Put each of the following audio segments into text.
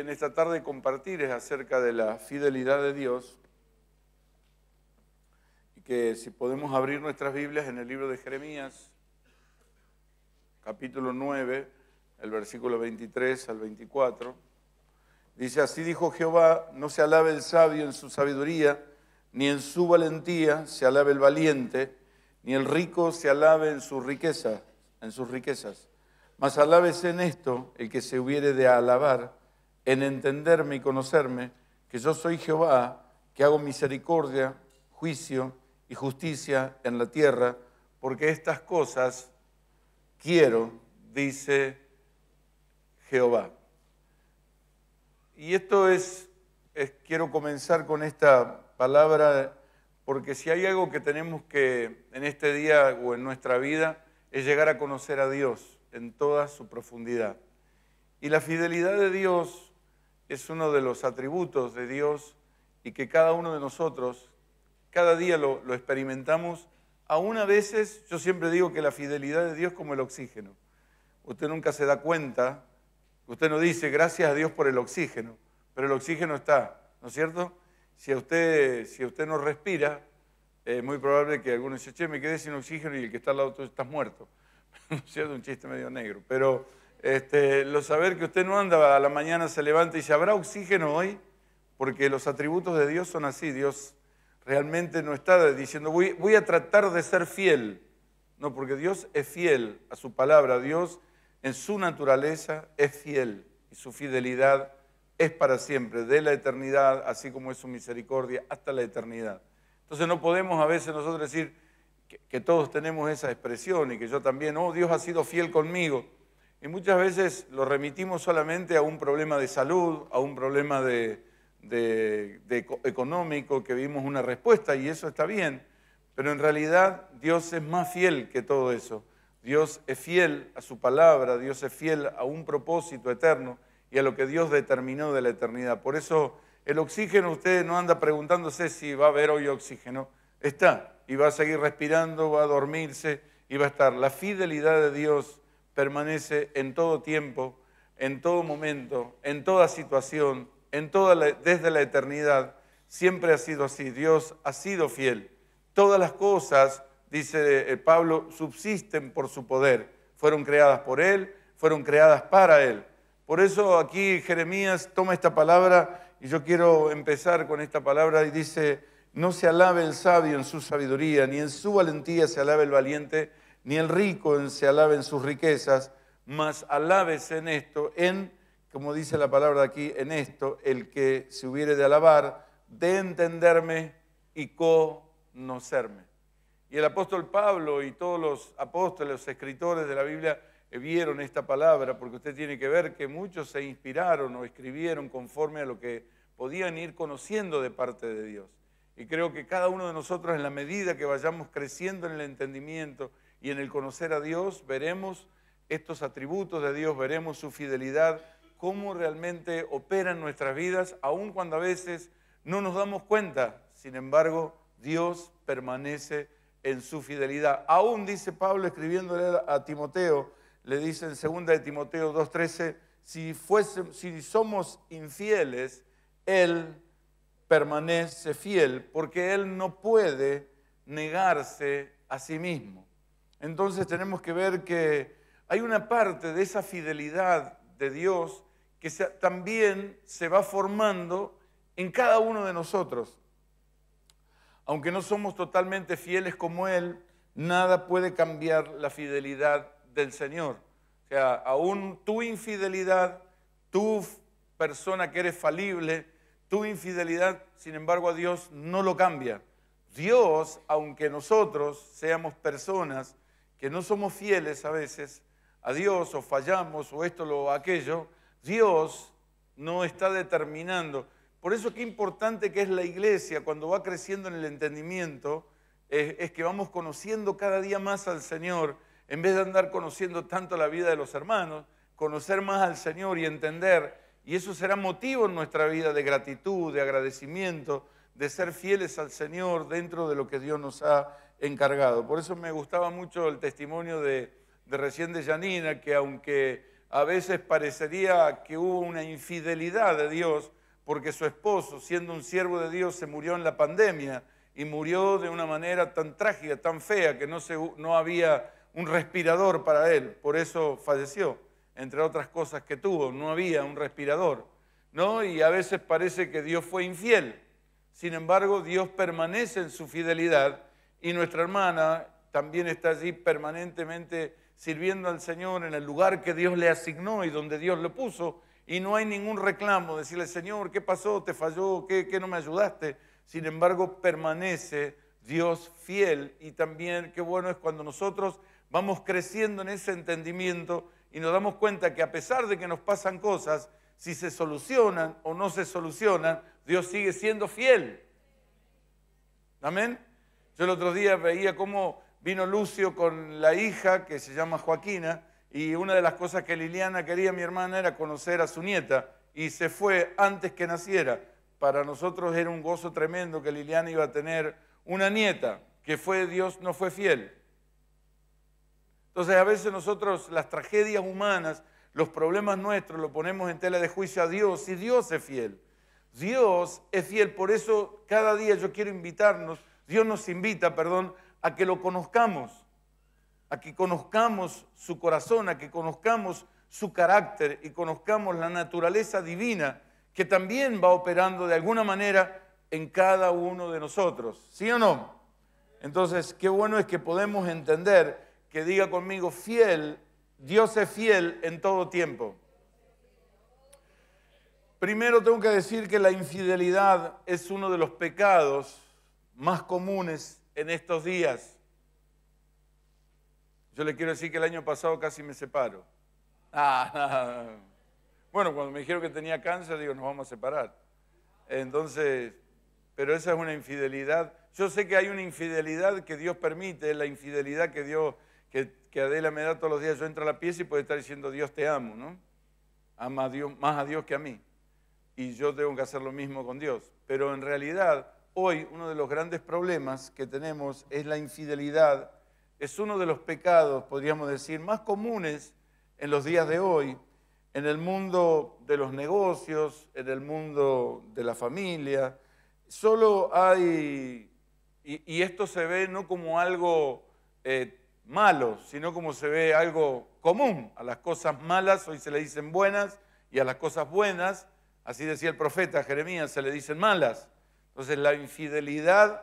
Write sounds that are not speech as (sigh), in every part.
en esta tarde compartir es acerca de la fidelidad de Dios. Y que si podemos abrir nuestras Biblias en el libro de Jeremías, capítulo 9, el versículo 23 al 24, dice, así dijo Jehová, no se alabe el sabio en su sabiduría, ni en su valentía se alabe el valiente, ni el rico se alabe en su riqueza, en sus riquezas. Mas alábese en esto el que se hubiere de alabar, en entenderme y conocerme que yo soy Jehová, que hago misericordia, juicio y justicia en la tierra, porque estas cosas quiero, dice Jehová. Y esto es, quiero comenzar con esta palabra, porque si hay algo que tenemos que en este día o en nuestra vida, es llegar a conocer a Dios en toda su profundidad. Y la fidelidad de Dios es uno de los atributos de Dios y que cada uno de nosotros cada día lo, experimentamos. Aún a veces yo siempre digo que la fidelidad de Dios es como el oxígeno. Usted nunca se da cuenta, usted no dice gracias a Dios por el oxígeno, pero el oxígeno está, ¿no es cierto? Si usted, si usted no respira, es muy probable que alguno dice, che, me quedé sin oxígeno y el que está al lado tú estás muerto. (laughs) ¿No es cierto? Un chiste medio negro. Pero este, lo saber que usted no anda a la mañana, se levanta y dice, ¿habrá oxígeno hoy? Porque los atributos de Dios son así. Dios realmente no está diciendo, voy, a tratar de ser fiel. No, porque Dios es fiel a su palabra. Dios en su naturaleza es fiel y su fidelidad es para siempre, de la eternidad, así como es su misericordia, hasta la eternidad. Entonces no podemos a veces nosotros decir que todos tenemos esa expresión y que yo también, oh, Dios ha sido fiel conmigo. Y muchas veces lo remitimos solamente a un problema de salud, a un problema de, económico que vimos una respuesta y eso está bien, pero en realidad Dios es más fiel que todo eso. Dios es fiel a su palabra, Dios es fiel a un propósito eterno y a lo que Dios determinó de la eternidad. Por eso el oxígeno, usted no anda preguntándose si va a haber hoy oxígeno, está y va a seguir respirando, va a dormirse y va a estar. La fidelidad de Dios permanece en todo tiempo, en todo momento, en toda situación, desde la eternidad. Siempre ha sido así. Dios ha sido fiel. Todas las cosas, dice eh, Pablo, subsisten por su poder. Fueron creadas por Él, fueron creadas para Él. Por eso aquí Jeremías toma esta palabra y yo quiero empezar con esta palabra y dice, no se alabe el sabio en su sabiduría, ni en su valentía se alabe el valiente ni el rico se alabe en sus riquezas, mas alábese en esto, en, como dice la palabra aquí, en esto, el que se hubiere de alabar, de entenderme y conocerme. Y el apóstol Pablo y todos los apóstoles, los escritores de la Biblia, eh, vieron esta palabra, porque usted tiene que ver que muchos se inspiraron o escribieron conforme a lo que podían ir conociendo de parte de Dios. Y creo que cada uno de nosotros, en la medida que vayamos creciendo en el entendimiento, y en el conocer a Dios veremos estos atributos de Dios, veremos su fidelidad, cómo realmente opera en nuestras vidas, aun cuando a veces no nos damos cuenta. Sin embargo, Dios permanece en su fidelidad. Aún dice Pablo escribiéndole a Timoteo, le dice en 2 de Timoteo 2.13, si somos infieles, Él permanece fiel, porque Él no puede negarse a sí mismo entonces tenemos que ver que hay una parte de esa fidelidad de Dios que también se va formando en cada uno de nosotros. Aunque no somos totalmente fieles como Él, nada puede cambiar la fidelidad del Señor. O sea, aún tu infidelidad, tu persona que eres falible, tu infidelidad, sin embargo, a Dios no lo cambia. Dios, aunque nosotros seamos personas que no somos fieles a veces a Dios o fallamos o esto o aquello, Dios no está determinando. Por eso qué importante que es la iglesia cuando va creciendo en el entendimiento, es, es, que vamos conociendo cada día más al Señor, en vez de andar conociendo tanto la vida de los hermanos, conocer más al Señor y entender, y eso será motivo en nuestra vida de gratitud, de agradecimiento, de ser fieles al Señor dentro de lo que Dios nos ha encargado. Por eso me gustaba mucho el testimonio de, recién de Janina, que aunque a veces parecería que hubo una infidelidad de Dios, porque su esposo, siendo un siervo de Dios, se murió en la pandemia y murió de una manera tan trágica, tan fea, que no, se, no había un respirador para él, por eso falleció, entre otras cosas que tuvo, no había un respirador. ¿no? Y a veces parece que Dios fue infiel, sin embargo Dios permanece en su fidelidad y nuestra hermana también está allí permanentemente sirviendo al Señor en el lugar que Dios le asignó y donde Dios lo puso, y no hay ningún reclamo, decirle, Señor, ¿qué pasó? ¿Te falló? ¿Qué, no me ayudaste? Sin embargo, permanece Dios fiel y también qué bueno es cuando nosotros vamos creciendo en ese entendimiento y nos damos cuenta que a pesar de que nos pasan cosas, si se solucionan o no se solucionan, Dios sigue siendo fiel. Amén. Yo el otro día veía cómo vino Lucio con la hija que se llama Joaquina y una de las cosas que Liliana quería, mi hermana, era conocer a su nieta y se fue antes que naciera. Para nosotros era un gozo tremendo que Liliana iba a tener una nieta, que fue Dios, no fue fiel. Entonces a veces nosotros las tragedias humanas, los problemas nuestros, lo ponemos en tela de juicio a Dios y Dios es fiel. Dios es fiel, por eso cada día yo quiero invitarnos Dios nos invita, perdón, a que lo conozcamos, a que conozcamos su corazón, a que conozcamos su carácter y conozcamos la naturaleza divina que también va operando de alguna manera en cada uno de nosotros. ¿Sí o no? Entonces, qué bueno es que podemos entender que diga conmigo, fiel, Dios es fiel en todo tiempo. Primero tengo que decir que la infidelidad es uno de los pecados más comunes en estos días. Yo le quiero decir que el año pasado casi me separo. Ah, (laughs) Bueno, cuando me dijeron que tenía cáncer, digo, nos vamos a separar. Entonces, pero esa es una infidelidad. Yo sé que hay una infidelidad que Dios permite, la infidelidad que Dios, que, Adela me da todos los días. Yo entro a la pieza y puede estar diciendo, Dios te amo, ¿no? Ama Dios, más a Dios que a mí. Y yo tengo que hacer lo mismo con Dios. Pero en realidad, hoy uno de los grandes problemas que tenemos es la infidelidad. Es uno de los pecados, podríamos decir, más comunes en los días de hoy, en el mundo de los negocios, en el mundo de la familia. Solo hay, y, esto se ve no como algo eh, malo, sino como se ve algo común. A las cosas malas hoy se le dicen buenas y a las cosas buenas, así decía el profeta Jeremías, se le dicen malas. Entonces la infidelidad,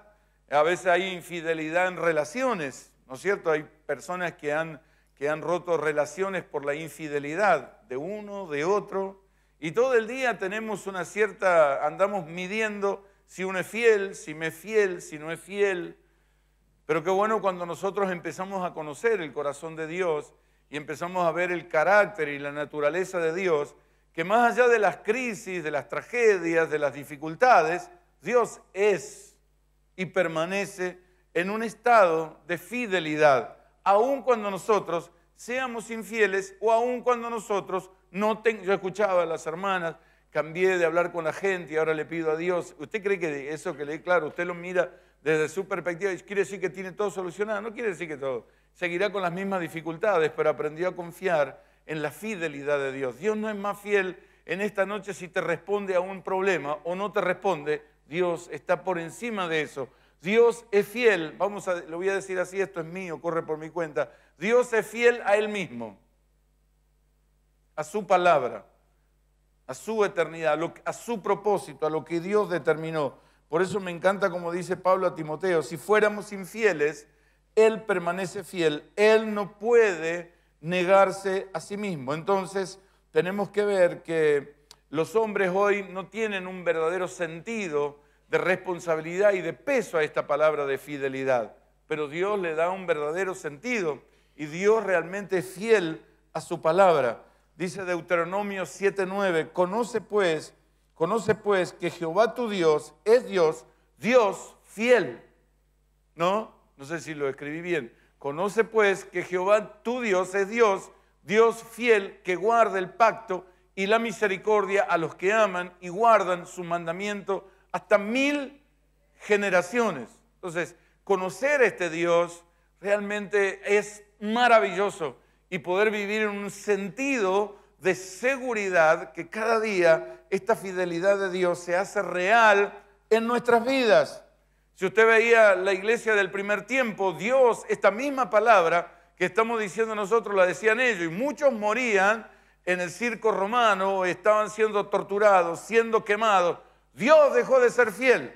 a veces hay infidelidad en relaciones, ¿no es cierto? Hay personas que han, que han roto relaciones por la infidelidad de uno, de otro, y todo el día tenemos una cierta, andamos midiendo si uno es fiel, si me es fiel, si no es fiel. Pero qué bueno cuando nosotros empezamos a conocer el corazón de Dios y empezamos a ver el carácter y la naturaleza de Dios, que más allá de las crisis, de las tragedias, de las dificultades, Dios es y permanece en un estado de fidelidad, aun cuando nosotros seamos infieles o aun cuando nosotros no tengamos... Yo escuchaba a las hermanas, cambié de hablar con la gente y ahora le pido a Dios. ¿Usted cree que eso que leí, claro, usted lo mira desde su perspectiva y quiere decir que tiene todo solucionado? No quiere decir que todo. Seguirá con las mismas dificultades, pero aprendió a confiar en la fidelidad de Dios. Dios no es más fiel en esta noche si te responde a un problema o no te responde Dios está por encima de eso. Dios es fiel, vamos a, lo voy a decir así, esto es mío, corre por mi cuenta. Dios es fiel a Él mismo, a su palabra, a su eternidad, a su propósito, a lo que Dios determinó. Por eso me encanta como dice Pablo a Timoteo, si fuéramos infieles, Él permanece fiel, Él no puede negarse a sí mismo. Entonces tenemos que ver que los hombres hoy no tienen un verdadero sentido de responsabilidad y de peso a esta palabra de fidelidad, pero Dios le da un verdadero sentido y Dios realmente es fiel a su palabra. Dice Deuteronomio 7:9, conoce pues, conoce pues que Jehová tu Dios es Dios, Dios fiel. ¿No? No sé si lo escribí bien. Conoce pues que Jehová tu Dios es Dios, Dios fiel que guarda el pacto y la misericordia a los que aman y guardan su mandamiento hasta mil generaciones. Entonces, conocer a este Dios realmente es maravilloso y poder vivir en un sentido de seguridad que cada día esta fidelidad de Dios se hace real en nuestras vidas. Si usted veía la iglesia del primer tiempo, Dios, esta misma palabra que estamos diciendo nosotros, la decían ellos, y muchos morían en el circo romano, estaban siendo torturados, siendo quemados. Dios dejó de ser fiel.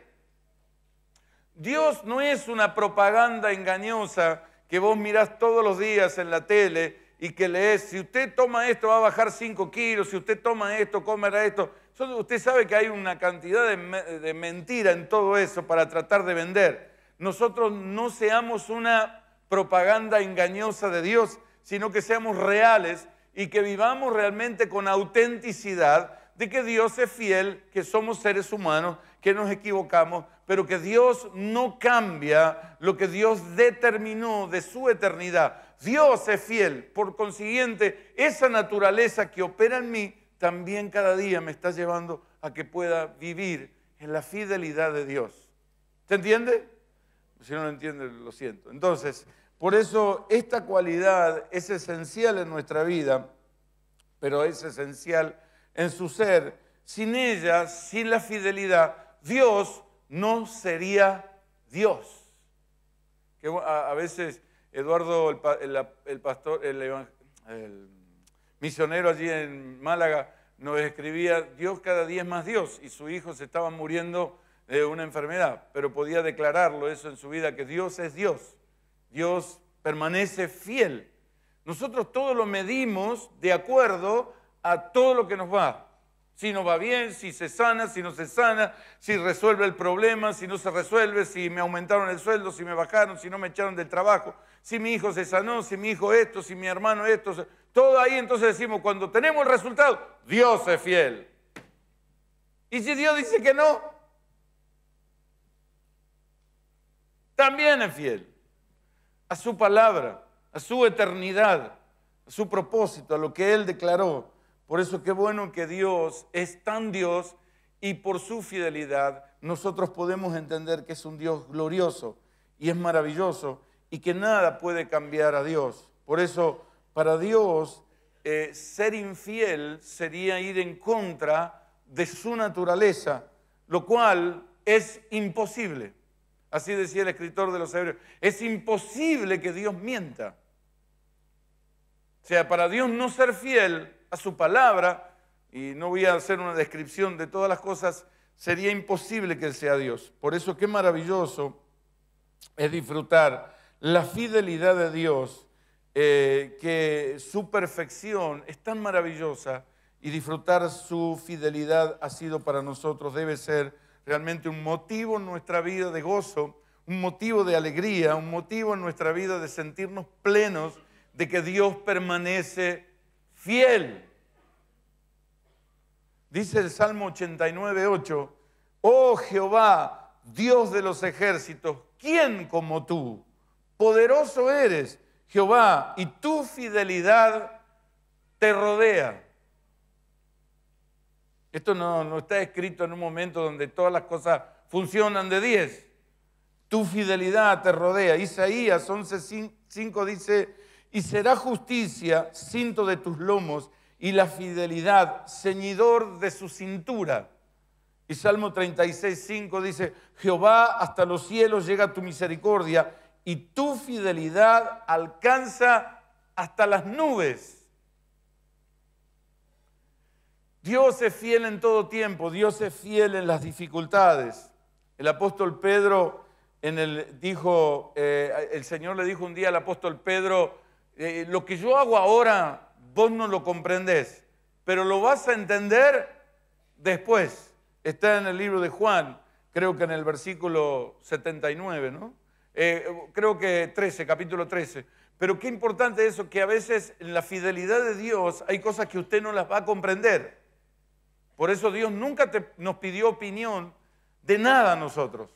Dios no es una propaganda engañosa que vos mirás todos los días en la tele y que lees, si usted toma esto va a bajar 5 kilos, si usted toma esto, comerá esto. Usted sabe que hay una cantidad de, de mentira en todo eso para tratar de vender. Nosotros no seamos una propaganda engañosa de Dios, sino que seamos reales y que vivamos realmente con autenticidad de que Dios es fiel, que somos seres humanos, que nos equivocamos, pero que Dios no cambia lo que Dios determinó de su eternidad. Dios es fiel, por consiguiente, esa naturaleza que opera en mí también cada día me está llevando a que pueda vivir en la fidelidad de Dios. ¿Te entiende? Si no lo entiende, lo siento. Entonces, por eso esta cualidad es esencial en nuestra vida, pero es esencial en su ser. Sin ella, sin la fidelidad, Dios no sería Dios. Que a, veces Eduardo, el, pastor, el, misionero allí en Málaga, nos escribía, Dios cada día es más Dios, y su hijo se estaba muriendo de una enfermedad, pero podía declararlo eso en su vida, que Dios es Dios. Dios permanece fiel. Nosotros todo lo medimos de acuerdo a todo lo que nos va. Si nos va bien, si se sana, si no se sana, si resuelve el problema, si no se resuelve, si me aumentaron el sueldo, si me bajaron, si no me echaron del trabajo, si mi hijo se sanó, si mi hijo esto, si mi hermano esto. Todo ahí entonces decimos, cuando tenemos el resultado, Dios es fiel. Y si Dios dice que no, también es fiel a su palabra, a su eternidad, a su propósito, a lo que Él declaró. Por eso qué bueno que Dios es tan Dios y por su fidelidad nosotros podemos entender que es un Dios glorioso y es maravilloso y que nada puede cambiar a Dios. Por eso para Dios eh, ser infiel sería ir en contra de su naturaleza, lo cual es imposible. Así decía el escritor de los Hebreos. Es imposible que Dios mienta. O sea, para Dios no ser fiel a su palabra, y no voy a hacer una descripción de todas las cosas, sería imposible que sea Dios. Por eso qué maravilloso es disfrutar la fidelidad de Dios, eh, que su perfección es tan maravillosa y disfrutar su fidelidad ha sido para nosotros, debe ser realmente un motivo en nuestra vida de gozo, un motivo de alegría, un motivo en nuestra vida de sentirnos plenos de que Dios permanece fiel. Dice el Salmo 89, 8, oh Jehová, Dios de los ejércitos, ¿quién como tú? Poderoso eres, Jehová, y tu fidelidad te rodea. Esto no, está escrito en un momento donde todas las cosas funcionan de 10. Tu fidelidad te rodea. Isaías 11:5 dice, y será justicia cinto de tus lomos y la fidelidad ceñidor de su cintura. Y Salmo 36:5 dice, Jehová hasta los cielos llega tu misericordia y tu fidelidad alcanza hasta las nubes. Dios es fiel en todo tiempo, Dios es fiel en las dificultades. El apóstol Pedro en el, dijo, eh, el Señor le dijo un día al apóstol Pedro, eh, lo que yo hago ahora vos no lo comprendés, pero lo vas a entender después. Está en el libro de Juan, creo que en el versículo 79, ¿no? Eh, creo que 13, capítulo 13. Pero qué importante eso, que a veces en la fidelidad de Dios hay cosas que usted no las va a comprender. Por eso Dios nunca nos pidió opinión de nada a nosotros.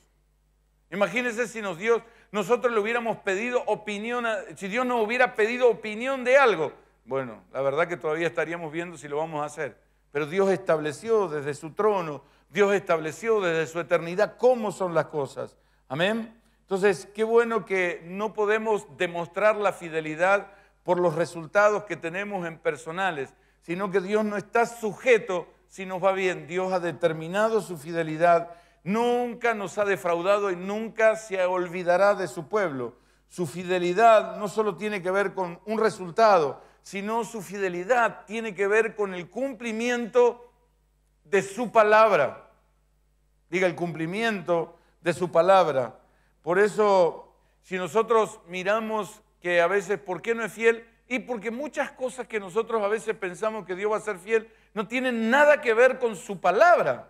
Imagínense si nos Dios, nosotros le hubiéramos pedido opinión, si Dios nos hubiera pedido opinión de algo. Bueno, la verdad que todavía estaríamos viendo si lo vamos a hacer. Pero Dios estableció desde su trono, Dios estableció desde su eternidad cómo son las cosas. Amén. Entonces, qué bueno que no podemos demostrar la fidelidad por los resultados que tenemos en personales, sino que Dios no está sujeto si nos va bien. Dios ha determinado su fidelidad, nunca nos ha defraudado y nunca se olvidará de su pueblo. Su fidelidad no solo tiene que ver con un resultado, sino su fidelidad tiene que ver con el cumplimiento de su palabra. Diga, el cumplimiento de su palabra. Por eso, si nosotros miramos que a veces, ¿por qué no es fiel? Y porque muchas cosas que nosotros a veces pensamos que Dios va a ser fiel, no tiene nada que ver con su palabra.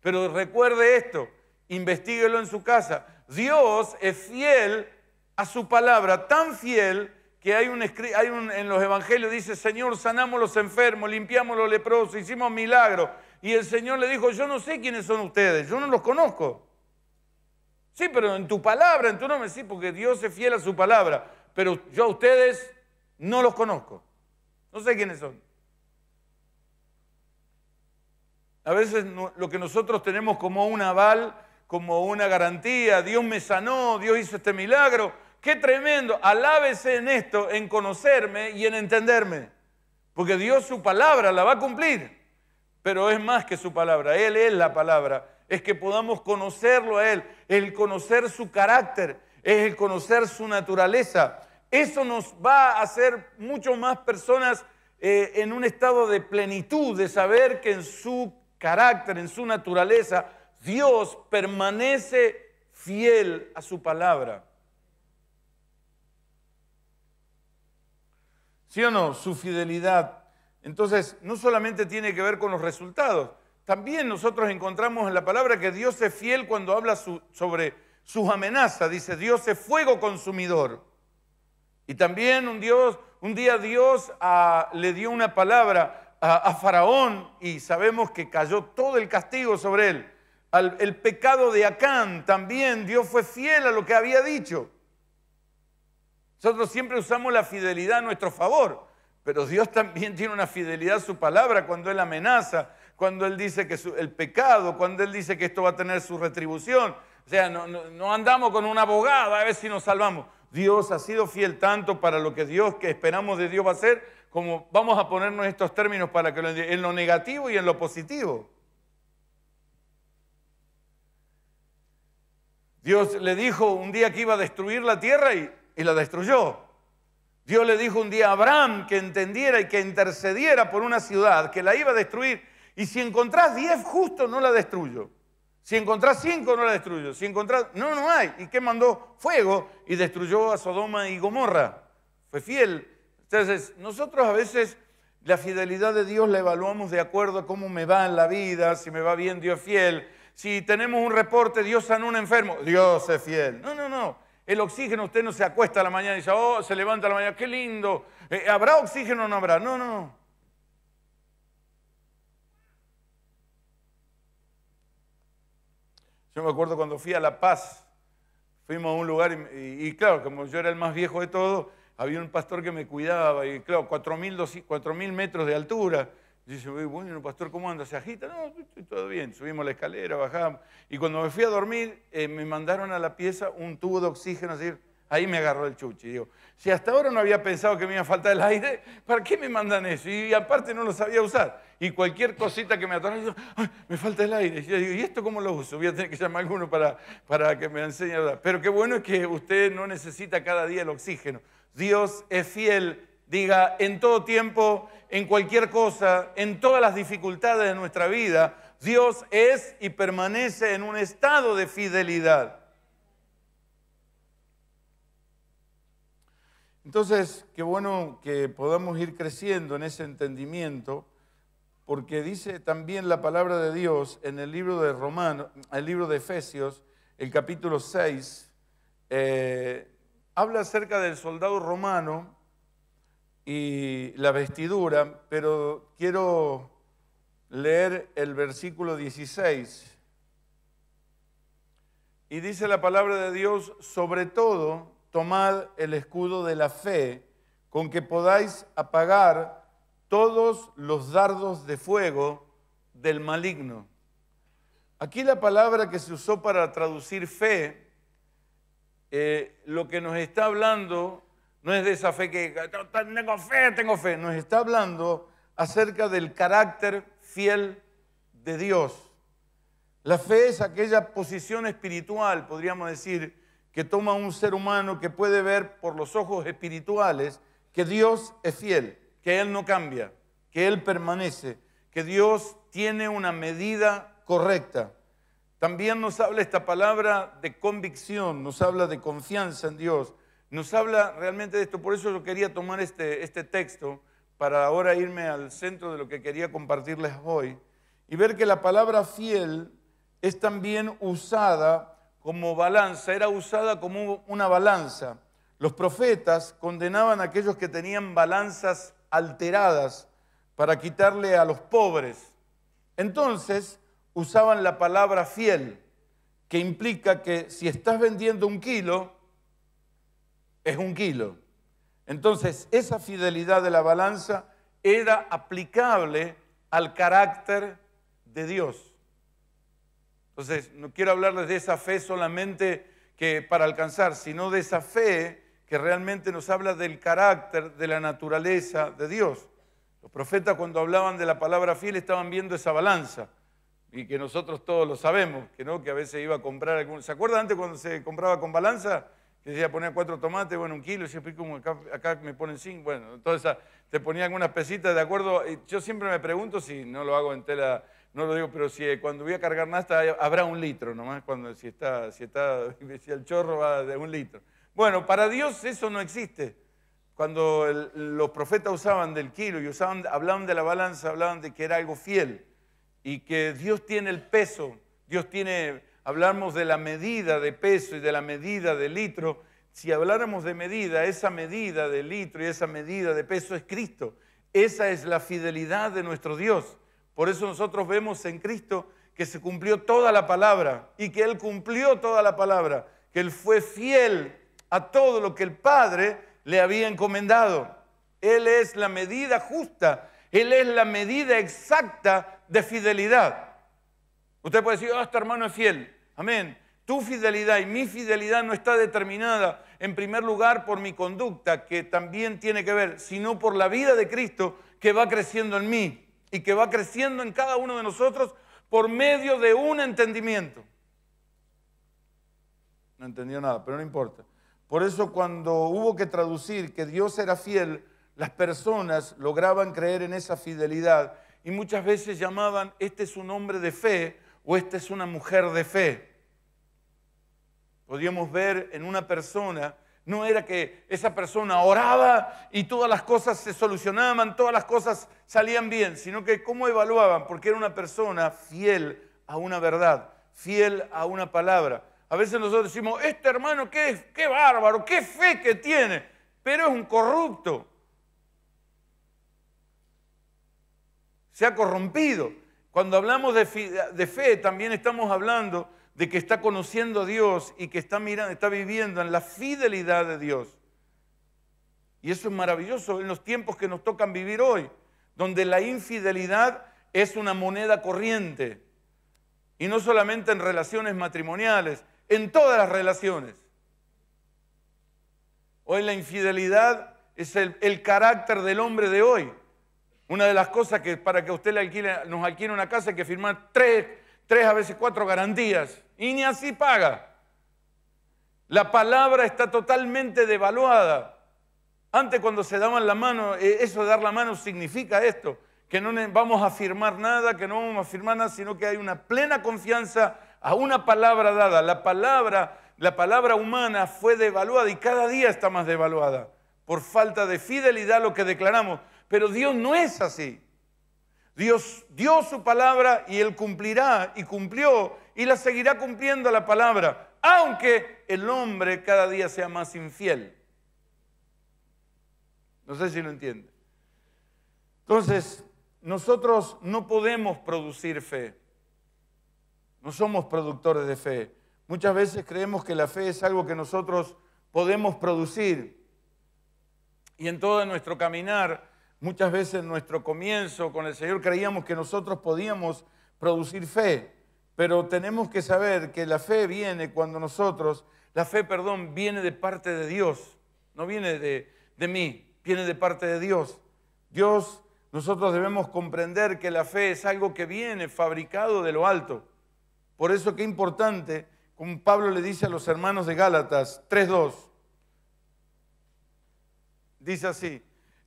Pero recuerde esto, investiguelo en su casa. Dios es fiel a su palabra, tan fiel que hay un, hay un, en los evangelios dice, Señor, sanamos los enfermos, limpiamos los leprosos, hicimos milagros. Y el Señor le dijo, yo no sé quiénes son ustedes, yo no los conozco. Sí, pero en tu palabra, en tu nombre, sí, porque Dios es fiel a su palabra. Pero yo a ustedes no los conozco. No sé quiénes son. A veces lo que nosotros tenemos como un aval, como una garantía, Dios me sanó, Dios hizo este milagro, qué tremendo, alábese en esto, en conocerme y en entenderme, porque Dios su palabra la va a cumplir, pero es más que su palabra, Él es la palabra, es que podamos conocerlo a Él, el conocer su carácter, es el conocer su naturaleza. Eso nos va a hacer mucho más personas eh, en un estado de plenitud, de saber que en su carácter, en su naturaleza, Dios permanece fiel a su palabra. ¿Sí o no? Su fidelidad. Entonces, no solamente tiene que ver con los resultados, también nosotros encontramos en la palabra que Dios es fiel cuando habla sobre sus amenazas. Dice, Dios es fuego consumidor. Y también un, día Dios ah, le dio una palabra a, Faraón y sabemos que cayó todo el castigo sobre él. el pecado de Acán también, Dios fue fiel a lo que había dicho. Nosotros siempre usamos la fidelidad a nuestro favor, pero Dios también tiene una fidelidad a su palabra cuando Él amenaza, cuando Él dice que el pecado, cuando Él dice que esto va a tener su retribución. O sea, no, no andamos con un abogado a ver si nos salvamos. Dios ha sido fiel tanto para lo que Dios, que esperamos de Dios va a ser, como vamos a ponernos estos términos para que lo, en lo negativo y en lo positivo. Dios le dijo un día que iba a destruir la tierra y, la destruyó. Dios le dijo un día a Abraham que entendiera y que intercediera por una ciudad que la iba a destruir. Y si encontrás diez justos, no la destruyo. Si encontrás cinco, no la destruyó. Si encontrás. No, no hay. ¿Y qué mandó? Fuego y destruyó a Sodoma y Gomorra. Fue fiel. Entonces, nosotros a veces la fidelidad de Dios la evaluamos de acuerdo a cómo me va en la vida. Si me va bien, Dios es fiel. Si tenemos un reporte, Dios sanó un enfermo. Dios es fiel. No, no, no. El oxígeno, usted no se acuesta a la mañana y dice, oh, se levanta a la mañana, qué lindo. Eh, ¿Habrá oxígeno o no habrá? No, no, no. Yo me acuerdo cuando fui a La Paz, fuimos a un lugar y, claro, como yo era el más viejo de todos, había un pastor que me cuidaba y claro, 4.000 metros de altura. dice, bueno, pastor, ¿cómo anda? ¿Se agita? No, todo bien. Subimos la escalera, bajamos. Y cuando me fui a dormir, eh, me mandaron a la pieza un tubo de oxígeno, así, Ahí me agarró el chuchi. Digo, si hasta ahora no había pensado que me iba a faltar el aire, ¿para qué me mandan eso? Y aparte no lo sabía usar y cualquier cosita que me atora, me falta el aire. Y yo digo, ¿y esto cómo lo uso? Voy a tener que llamar a alguno para, para que me enseñe. A Pero qué bueno es que usted no necesita cada día el oxígeno. Dios es fiel, diga, en todo tiempo, en cualquier cosa, en todas las dificultades de nuestra vida, Dios es y permanece en un estado de fidelidad. Entonces, qué bueno que podamos ir creciendo en ese entendimiento porque dice también la palabra de Dios en el libro de el libro de Efesios, el capítulo 6, eh, habla acerca del soldado romano y la vestidura, pero quiero leer el versículo 16. Y dice la palabra de Dios, sobre todo, tomad el escudo de la fe, con que podáis apagar todos los dardos de fuego del maligno. Aquí la palabra que se usó para traducir fe, eh, lo que nos está hablando no es de esa fe que tengo fe, tengo fe, nos está hablando acerca del carácter fiel de Dios. La fe es aquella posición espiritual, podríamos decir, que toma un ser humano que puede ver por los ojos espirituales que Dios es fiel que Él no cambia, que Él permanece, que Dios tiene una medida correcta. También nos habla esta palabra de convicción, nos habla de confianza en Dios, nos habla realmente de esto. Por eso yo quería tomar este, este texto para ahora irme al centro de lo que quería compartirles hoy y ver que la palabra fiel es también usada como balanza, era usada como una balanza. Los profetas condenaban a aquellos que tenían balanzas alteradas para quitarle a los pobres. Entonces usaban la palabra fiel, que implica que si estás vendiendo un kilo, es un kilo. Entonces esa fidelidad de la balanza era aplicable al carácter de Dios. Entonces, no quiero hablarles de esa fe solamente que para alcanzar, sino de esa fe que realmente nos habla del carácter, de la naturaleza de Dios. Los profetas cuando hablaban de la palabra fiel estaban viendo esa balanza y que nosotros todos lo sabemos, que no, que a veces iba a comprar algún... ¿Se acuerdan antes cuando se compraba con balanza? Que decía ponía cuatro tomates, bueno, un kilo, y siempre como acá, me ponen cinco, bueno, entonces te ponían unas pesitas de acuerdo. Yo siempre me pregunto si no lo hago en tela, no lo digo, pero si eh, cuando voy a cargar nasta habrá un litro nomás, cuando si está, si está, si (laughs) el chorro va de un litro. Bueno, para Dios eso no existe. Cuando los profetas usaban del kilo y usaban, hablaban de la balanza, hablaban de que era algo fiel y que Dios tiene el peso, Dios tiene, hablamos de la medida de peso y de la medida de litro. Si habláramos de medida, esa medida de litro y esa medida de peso es Cristo. Esa es la fidelidad de nuestro Dios. Por eso nosotros vemos en Cristo que se cumplió toda la palabra y que Él cumplió toda la palabra, que Él fue fiel a todo lo que el Padre le había encomendado. Él es la medida justa, Él es la medida exacta de fidelidad. Usted puede decir, oh, este hermano es fiel. Amén. Tu fidelidad y mi fidelidad no está determinada en primer lugar por mi conducta, que también tiene que ver, sino por la vida de Cristo que va creciendo en mí y que va creciendo en cada uno de nosotros por medio de un entendimiento. No entendió nada, pero no importa. Por eso cuando hubo que traducir que Dios era fiel, las personas lograban creer en esa fidelidad y muchas veces llamaban, este es un hombre de fe o esta es una mujer de fe. Podíamos ver en una persona, no era que esa persona oraba y todas las cosas se solucionaban, todas las cosas salían bien, sino que cómo evaluaban, porque era una persona fiel a una verdad, fiel a una palabra. A veces nosotros decimos, este hermano, qué, qué bárbaro, qué fe que tiene, pero es un corrupto. Se ha corrompido. Cuando hablamos de fe, también estamos hablando de que está conociendo a Dios y que está, está viviendo en la fidelidad de Dios. Y eso es maravilloso en los tiempos que nos tocan vivir hoy, donde la infidelidad es una moneda corriente. Y no solamente en relaciones matrimoniales, en todas las relaciones. Hoy la infidelidad es el, carácter del hombre de hoy. Una de las cosas que para que usted nos alquile una casa hay que firmar tres, tres a veces cuatro garantías. Y ni así paga. La palabra está totalmente devaluada. Antes cuando se daban la mano, eh, eso de dar la mano significa esto, que no vamos a firmar nada, que no vamos a firmar nada, sino que hay una plena confianza a una palabra dada. La palabra, la palabra humana fue devaluada y cada día está más devaluada por falta de fidelidad a lo que declaramos. Pero Dios no es así. Dios dio su palabra y Él cumplirá y cumplió y la seguirá cumpliendo la palabra, aunque el hombre cada día sea más infiel. No sé si lo entiende. Entonces, nosotros no podemos producir fe no somos productores de fe. Muchas veces creemos que la fe es algo que nosotros podemos producir. Y en todo nuestro caminar, muchas veces en nuestro comienzo con el Señor creíamos que nosotros podíamos producir fe, pero tenemos que saber que la fe viene cuando nosotros, la fe, perdón, viene de parte de Dios, no viene de, de mí, viene de parte de Dios. Dios, nosotros debemos comprender que la fe es algo que viene fabricado de lo alto. Por eso qué importante, como Pablo le dice a los hermanos de Gálatas 3.2, dice así,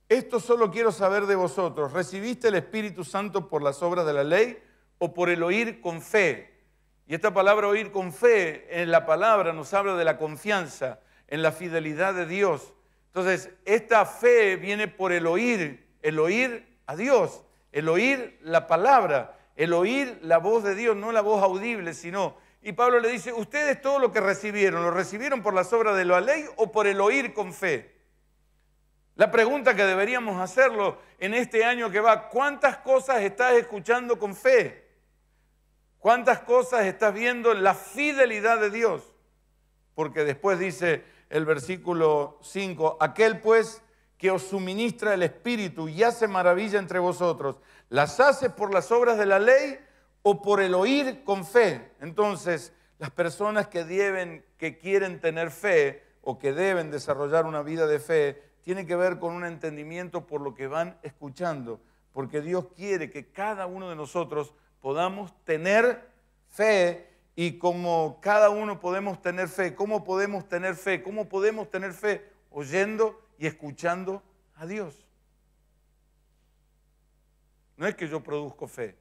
esto solo quiero saber de vosotros, ¿recibiste el Espíritu Santo por las obras de la ley o por el oír con fe? Y esta palabra oír con fe en la palabra nos habla de la confianza, en la fidelidad de Dios. Entonces, esta fe viene por el oír, el oír a Dios, el oír la palabra el oír la voz de Dios, no la voz audible, sino... Y Pablo le dice, ustedes todo lo que recibieron, ¿lo recibieron por las obras de la ley o por el oír con fe? La pregunta que deberíamos hacerlo en este año que va, ¿cuántas cosas estás escuchando con fe? ¿Cuántas cosas estás viendo la fidelidad de Dios? Porque después dice el versículo 5, aquel pues que os suministra el Espíritu y hace maravilla entre vosotros, ¿Las hace por las obras de la ley o por el oír con fe? Entonces, las personas que deben, que quieren tener fe o que deben desarrollar una vida de fe, tiene que ver con un entendimiento por lo que van escuchando, porque Dios quiere que cada uno de nosotros podamos tener fe y como cada uno podemos tener fe, ¿cómo podemos tener fe? ¿Cómo podemos tener fe? Oyendo y escuchando a Dios. No es que yo produzco fe,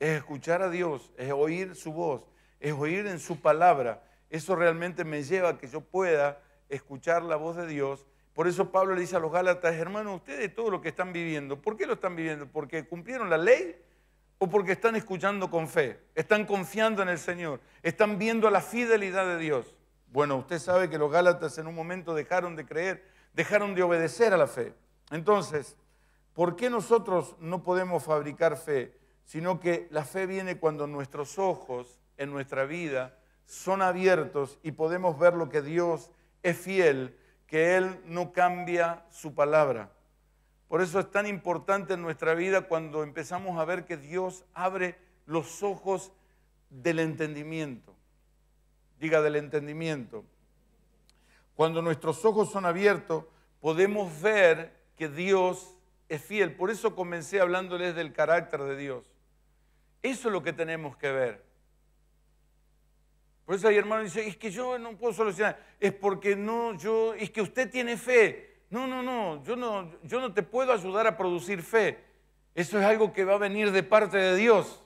es escuchar a Dios, es oír su voz, es oír en su palabra. Eso realmente me lleva a que yo pueda escuchar la voz de Dios. Por eso Pablo le dice a los Gálatas, hermano, ustedes todo lo que están viviendo, ¿por qué lo están viviendo? ¿Porque cumplieron la ley o porque están escuchando con fe? ¿Están confiando en el Señor? ¿Están viendo la fidelidad de Dios? Bueno, usted sabe que los Gálatas en un momento dejaron de creer, dejaron de obedecer a la fe. Entonces, ¿Por qué nosotros no podemos fabricar fe? Sino que la fe viene cuando nuestros ojos en nuestra vida son abiertos y podemos ver lo que Dios es fiel, que Él no cambia su palabra. Por eso es tan importante en nuestra vida cuando empezamos a ver que Dios abre los ojos del entendimiento. Diga del entendimiento. Cuando nuestros ojos son abiertos, podemos ver que Dios es fiel. Por eso comencé hablándoles del carácter de Dios. Eso es lo que tenemos que ver. Por eso hay hermano dice, es que yo no puedo solucionar, es porque no, yo, es que usted tiene fe. No, no, no, yo no, yo no te puedo ayudar a producir fe. Eso es algo que va a venir de parte de Dios,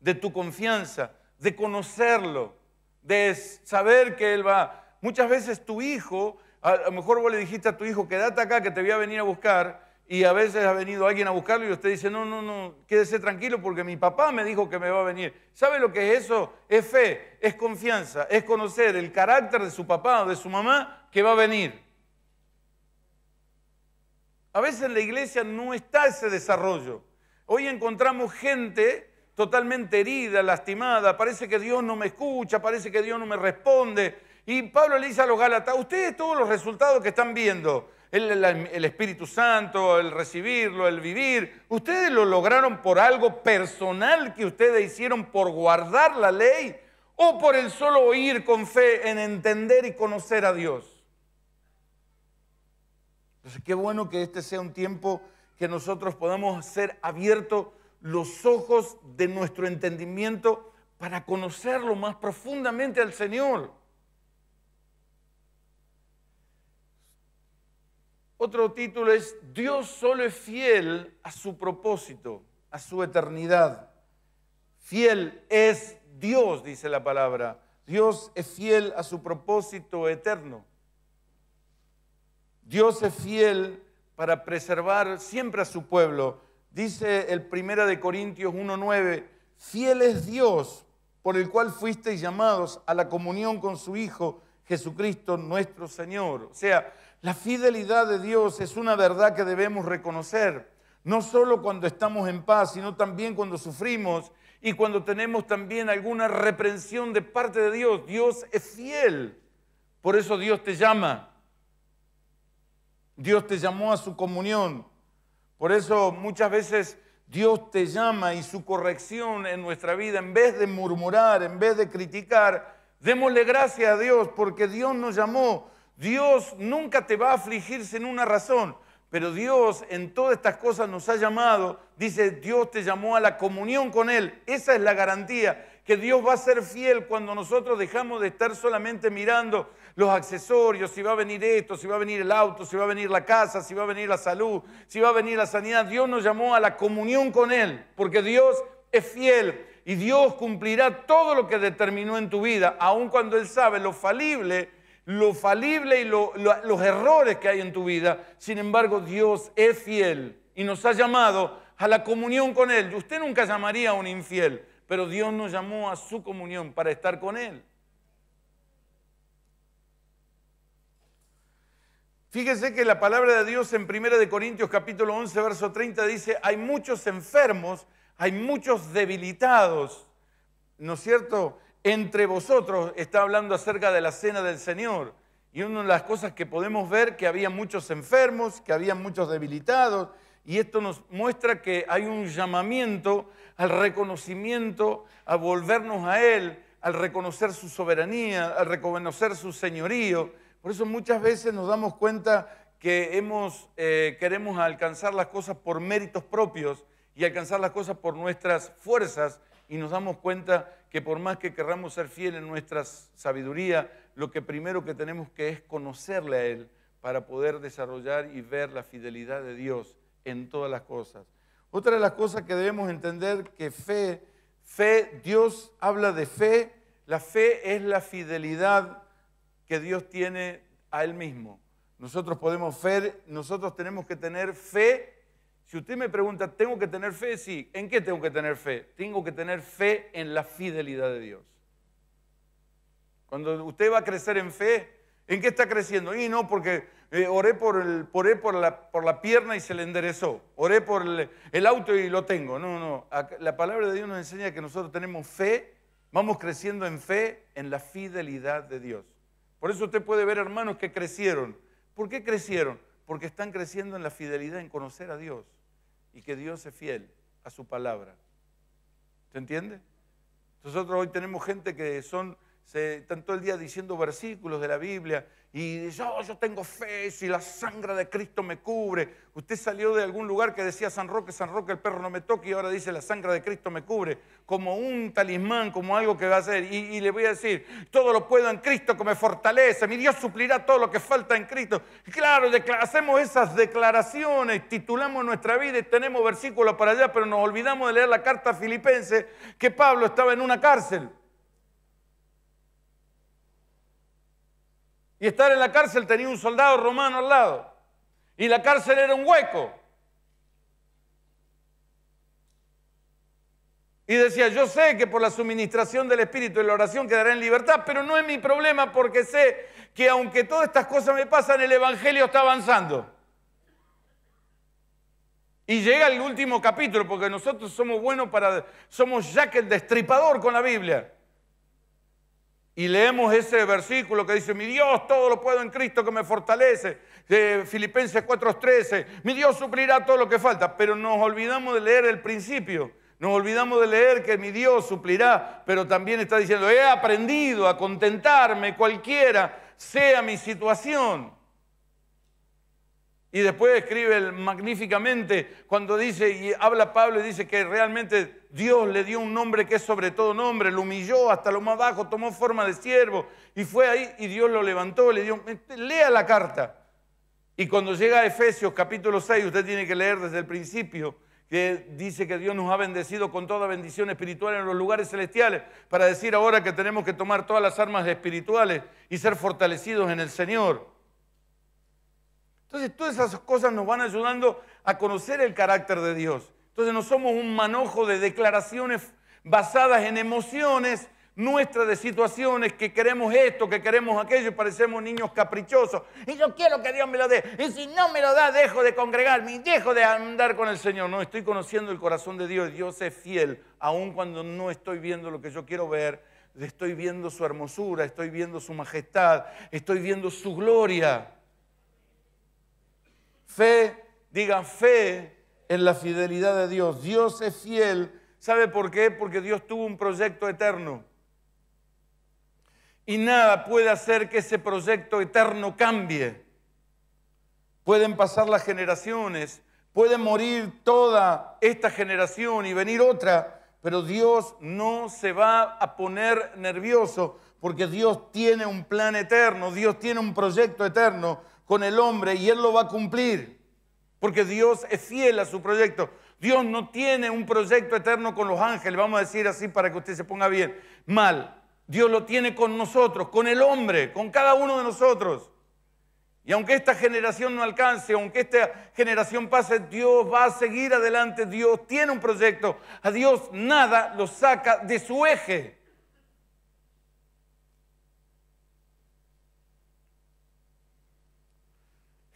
de tu confianza, de conocerlo, de saber que Él va. Muchas veces tu hijo, a lo mejor vos le dijiste a tu hijo, quédate acá que te voy a venir a buscar, y a veces ha venido alguien a buscarlo y usted dice, no, no, no, quédese tranquilo porque mi papá me dijo que me va a venir. ¿Sabe lo que es eso? Es fe, es confianza, es conocer el carácter de su papá o de su mamá que va a venir. A veces en la iglesia no está ese desarrollo. Hoy encontramos gente totalmente herida, lastimada, parece que Dios no me escucha, parece que Dios no me responde. Y Pablo le dice a los Gálatas, ustedes todos los resultados que están viendo, el, Espíritu Santo, el recibirlo, el vivir. Ustedes lo lograron por algo personal que ustedes hicieron por guardar la ley o por el solo oír con fe en entender y conocer a Dios. Entonces, qué bueno que este sea un tiempo que nosotros podamos ser abiertos los ojos de nuestro entendimiento para conocerlo más profundamente al Señor. Otro título es Dios solo es fiel a su propósito, a su eternidad. Fiel es Dios, dice la palabra. Dios es fiel a su propósito eterno. Dios es fiel para preservar siempre a su pueblo. Dice el 1 de Corintios 1:9, fiel es Dios por el cual fuisteis llamados a la comunión con su Hijo Jesucristo nuestro Señor. O sea, la fidelidad de Dios es una verdad que debemos reconocer, no solo cuando estamos en paz, sino también cuando sufrimos y cuando tenemos también alguna reprensión de parte de Dios. Dios es fiel, por eso Dios te llama. Dios te llamó a su comunión. Por eso muchas veces Dios te llama y su corrección en nuestra vida, en vez de murmurar, en vez de criticar, démosle gracias a Dios porque Dios nos llamó Dios nunca te va a afligir sin una razón, pero Dios en todas estas cosas nos ha llamado, dice Dios te llamó a la comunión con Él, esa es la garantía, que Dios va a ser fiel cuando nosotros dejamos de estar solamente mirando los accesorios, si va a venir esto, si va a venir el auto, si va a venir la casa, si va a venir la salud, si va a venir la sanidad. Dios nos llamó a la comunión con Él, porque Dios es fiel y Dios cumplirá todo lo que determinó en tu vida, aun cuando Él sabe lo falible lo falible y los errores que hay en tu vida. Sin embargo, Dios es fiel y nos ha llamado a la comunión con Él. Usted nunca llamaría a un infiel, pero Dios nos llamó a su comunión para estar con Él. Fíjese que la palabra de Dios en 1 Corintios capítulo 11, verso 30 dice, hay muchos enfermos, hay muchos debilitados, ¿no es cierto? entre vosotros está hablando acerca de la cena del Señor. Y una de las cosas que podemos ver que había muchos enfermos, que había muchos debilitados, y esto nos muestra que hay un llamamiento al reconocimiento, a volvernos a Él, al reconocer su soberanía, al reconocer su señorío. Por eso muchas veces nos damos cuenta que hemos, eh, queremos alcanzar las cosas por méritos propios y alcanzar las cosas por nuestras fuerzas y nos damos cuenta que por más que querramos ser fieles en nuestra sabiduría, lo que primero que tenemos que es conocerle a Él para poder desarrollar y ver la fidelidad de Dios en todas las cosas. Otra de las cosas que debemos entender que fe, fe, Dios habla de fe, la fe es la fidelidad que Dios tiene a Él mismo. Nosotros podemos fe, nosotros tenemos que tener fe si usted me pregunta, ¿tengo que tener fe? Sí. ¿En qué tengo que tener fe? Tengo que tener fe en la fidelidad de Dios. Cuando usted va a crecer en fe, ¿en qué está creciendo? Y no, porque eh, oré, por, por, la, por, la, pierna y se le enderezó. Oré por el, el auto y lo tengo. No, no. La palabra de Dios nos enseña que nosotros tenemos fe, vamos creciendo en fe en la fidelidad de Dios. Por eso usted puede ver hermanos que crecieron. ¿Por qué crecieron? Porque están creciendo en la fidelidad, en conocer a Dios y que Dios es fiel a su palabra. ¿Se entiende? Nosotros hoy tenemos gente que son se están el día diciendo versículos de la Biblia y yo oh, yo tengo fe, si la sangre de Cristo me cubre. Usted salió de algún lugar que decía San Roque, San Roque, el perro no me toque y ahora dice la sangre de Cristo me cubre, como un talismán, como algo que va a hacer Y, le voy a decir, todo lo puedo en Cristo que me fortalece, mi Dios suplirá todo lo que falta en Cristo. claro, hacemos esas declaraciones, titulamos nuestra vida y tenemos versículos para allá, pero nos olvidamos de leer la carta filipense que Pablo estaba en una cárcel. Y estar en la cárcel tenía un soldado romano al lado. Y la cárcel era un hueco. Y decía, yo sé que por la suministración del Espíritu y la oración quedará en libertad, pero no es mi problema porque sé que aunque todas estas cosas me pasan, el Evangelio está avanzando. Y llega el último capítulo, porque nosotros somos buenos para, somos que el destripador con la Biblia. Y leemos ese versículo que dice, mi Dios, todo lo puedo en Cristo que me fortalece. de Filipenses 4:13, mi Dios suplirá todo lo que falta. Pero nos olvidamos de leer el principio. Nos olvidamos de leer que mi Dios suplirá, pero también está diciendo, he aprendido a contentarme cualquiera sea mi situación. Y después escribe magníficamente cuando dice y habla Pablo y dice que realmente Dios le dio un nombre que es sobre todo nombre, lo humilló hasta lo más bajo, tomó forma de siervo y fue ahí y Dios lo levantó, le dio este, lea la carta. Y cuando llega a Efesios capítulo 6, usted tiene que leer desde el principio que dice que Dios nos ha bendecido con toda bendición espiritual en los lugares celestiales, para decir ahora que tenemos que tomar todas las armas espirituales y ser fortalecidos en el Señor. Entonces todas esas cosas nos van ayudando a conocer el carácter de Dios. Entonces no somos un manojo de declaraciones basadas en emociones nuestras de situaciones, que queremos esto, que queremos aquello, y parecemos niños caprichosos. Y yo quiero que Dios me lo dé. Y si no me lo da, dejo de congregarme y dejo de andar con el Señor. No, estoy conociendo el corazón de Dios. Dios es fiel, aun cuando no estoy viendo lo que yo quiero ver. Estoy viendo su hermosura, estoy viendo su majestad, estoy viendo su gloria. Fe, digan fe en la fidelidad de Dios. Dios es fiel. ¿Sabe por qué? Porque Dios tuvo un proyecto eterno. Y nada puede hacer que ese proyecto eterno cambie. Pueden pasar las generaciones, puede morir toda esta generación y venir otra, pero Dios no se va a poner nervioso porque Dios tiene un plan eterno, Dios tiene un proyecto eterno con el hombre y Él lo va a cumplir, porque Dios es fiel a su proyecto. Dios no tiene un proyecto eterno con los ángeles, vamos a decir así para que usted se ponga bien, mal. Dios lo tiene con nosotros, con el hombre, con cada uno de nosotros. Y aunque esta generación no alcance, aunque esta generación pase, Dios va a seguir adelante, Dios tiene un proyecto. A Dios nada lo saca de su eje.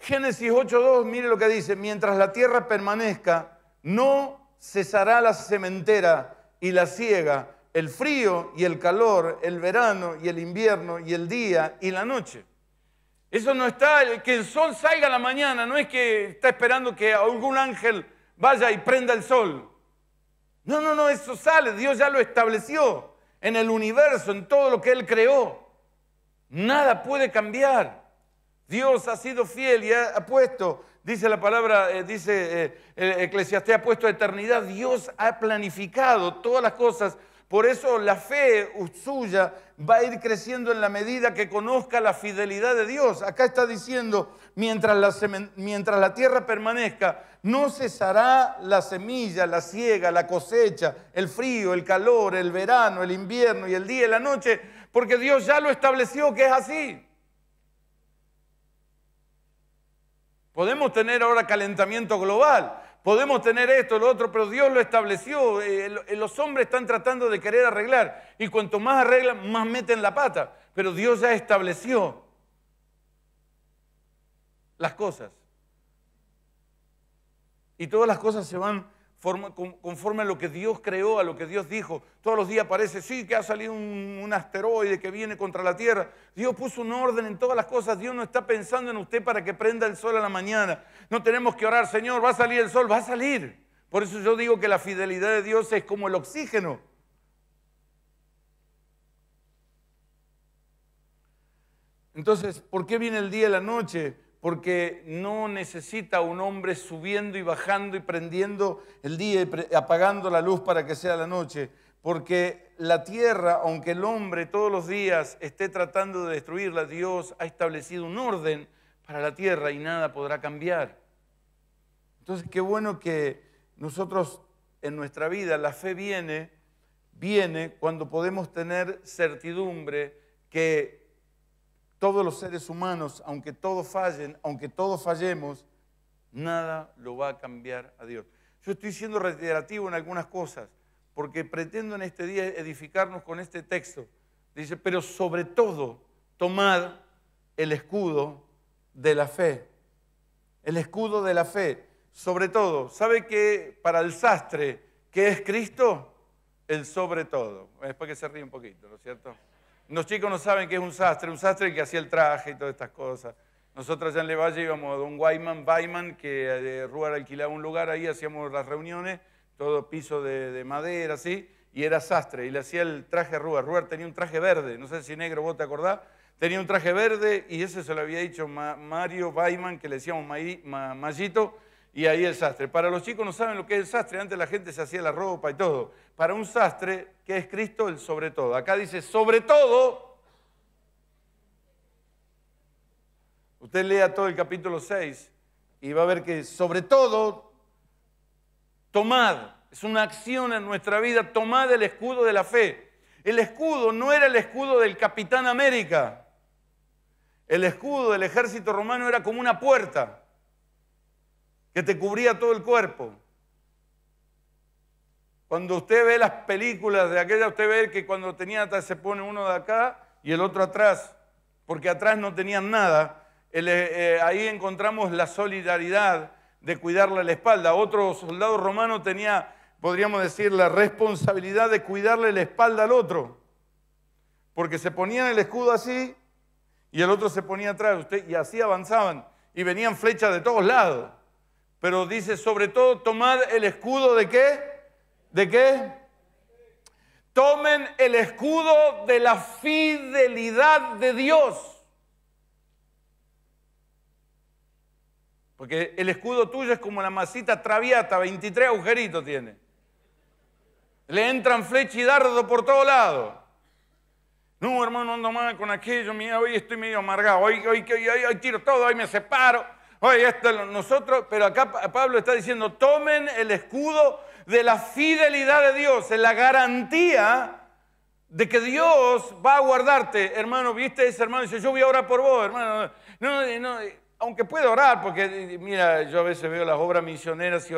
Génesis 8.2, mire lo que dice, mientras la tierra permanezca, no cesará la sementera y la siega, el frío y el calor, el verano y el invierno y el día y la noche. Eso no está, que el sol salga la mañana, no es que está esperando que algún ángel vaya y prenda el sol. No, no, no, eso sale, Dios ya lo estableció en el universo, en todo lo que Él creó. Nada puede cambiar. Dios ha sido fiel y ha puesto, dice la palabra, eh, dice eh, ha puesto eternidad. Dios ha planificado todas las cosas. Por eso la fe suya va a ir creciendo en la medida que conozca la fidelidad de Dios. Acá está diciendo, mientras la, mientras la tierra permanezca, no cesará la semilla, la siega, la cosecha, el frío, el calor, el verano, el invierno y el día y la noche, porque Dios ya lo estableció que es así. Podemos tener ahora calentamiento global, podemos tener esto, lo otro, pero Dios lo estableció. Eh, eh, los hombres están tratando de querer arreglar y cuanto más arreglan, más meten la pata. Pero Dios ya estableció las cosas. Y todas las cosas se van conforme a lo que Dios creó, a lo que Dios dijo. Todos los días parece, sí, que ha salido un, un, asteroide que viene contra la Tierra. Dios puso un orden en todas las cosas. Dios no está pensando en usted para que prenda el sol a la mañana. No tenemos que orar, Señor, va a salir el sol, va a salir. Por eso yo digo que la fidelidad de Dios es como el oxígeno. Entonces, ¿por qué viene el día y la noche? porque no necesita un hombre subiendo y bajando y prendiendo el día y apagando la luz para que sea la noche, porque la tierra, aunque el hombre todos los días esté tratando de destruirla, Dios ha establecido un orden para la tierra y nada podrá cambiar. Entonces, qué bueno que nosotros en nuestra vida la fe viene, viene cuando podemos tener certidumbre que todos los seres humanos, aunque todos fallen, aunque todos fallemos, nada lo va a cambiar a Dios. Yo estoy siendo reiterativo en algunas cosas, porque pretendo en este día edificarnos con este texto. Dice, pero sobre todo, tomad el escudo de la fe. El escudo de la fe. Sobre todo, ¿sabe que para el sastre, que es Cristo? El sobre todo. Es para que se ríe un poquito, ¿no es cierto? Los chicos no saben que es un sastre, un sastre que hacía el traje y todas estas cosas. Nosotros allá en Levalle íbamos a Don Wyman, Wyman, que eh, de Ruar alquilaba un lugar ahí, hacíamos las reuniones, todo piso de, madera, así, y era sastre, y le hacía el traje a Ruar. Ruar tenía un traje verde, no sé si negro vos te acordás, tenía un traje verde, y ese se lo había dicho Mario Wyman, que le decíamos Mayito, y ahí el sastre. Para los chicos no saben lo que es el sastre, antes la gente se hacía la ropa y todo. Para un sastre, que es Cristo? El sobre todo. Acá dice, sobre todo, usted lea todo el capítulo 6 y va a ver que sobre todo, tomad, es una acción en nuestra vida, tomad el escudo de la fe. El escudo no era el escudo del Capitán América. El escudo del ejército romano era como una puerta que te cubría todo el cuerpo. Cuando usted ve las películas de aquella, usted ve que cuando tenía atrás se pone uno de acá y el otro atrás, porque atrás no tenían nada. Eh, eh, ahí encontramos la solidaridad de cuidarle la espalda. Otro soldado romano tenía, podríamos decir, la responsabilidad de cuidarle la espalda al otro, porque se ponían el escudo así y el otro se ponía atrás usted y así avanzaban y venían flechas de todos lados. Pero dice, sobre todo, tomad el escudo de qué? ¿De qué? Tomen el escudo de la fidelidad de Dios. Porque el escudo tuyo es como la masita traviata, 23 agujeritos tiene. Le entran flecha y dardo por todo lado. No, hermano, ando mal con aquello, mira, hoy estoy medio amargado, hoy, hoy, hoy, hoy, tiro todo, hoy me separo. Oye, esto nosotros, pero acá Pablo está diciendo, tomen el escudo de la fidelidad de Dios, en la garantía de que Dios va a guardarte. Hermano, viste ese hermano, dice, yo voy a por vos, hermano. No, No, no, aunque puede orar, porque eh, eh, mira, yo a veces veo las obras misioneras,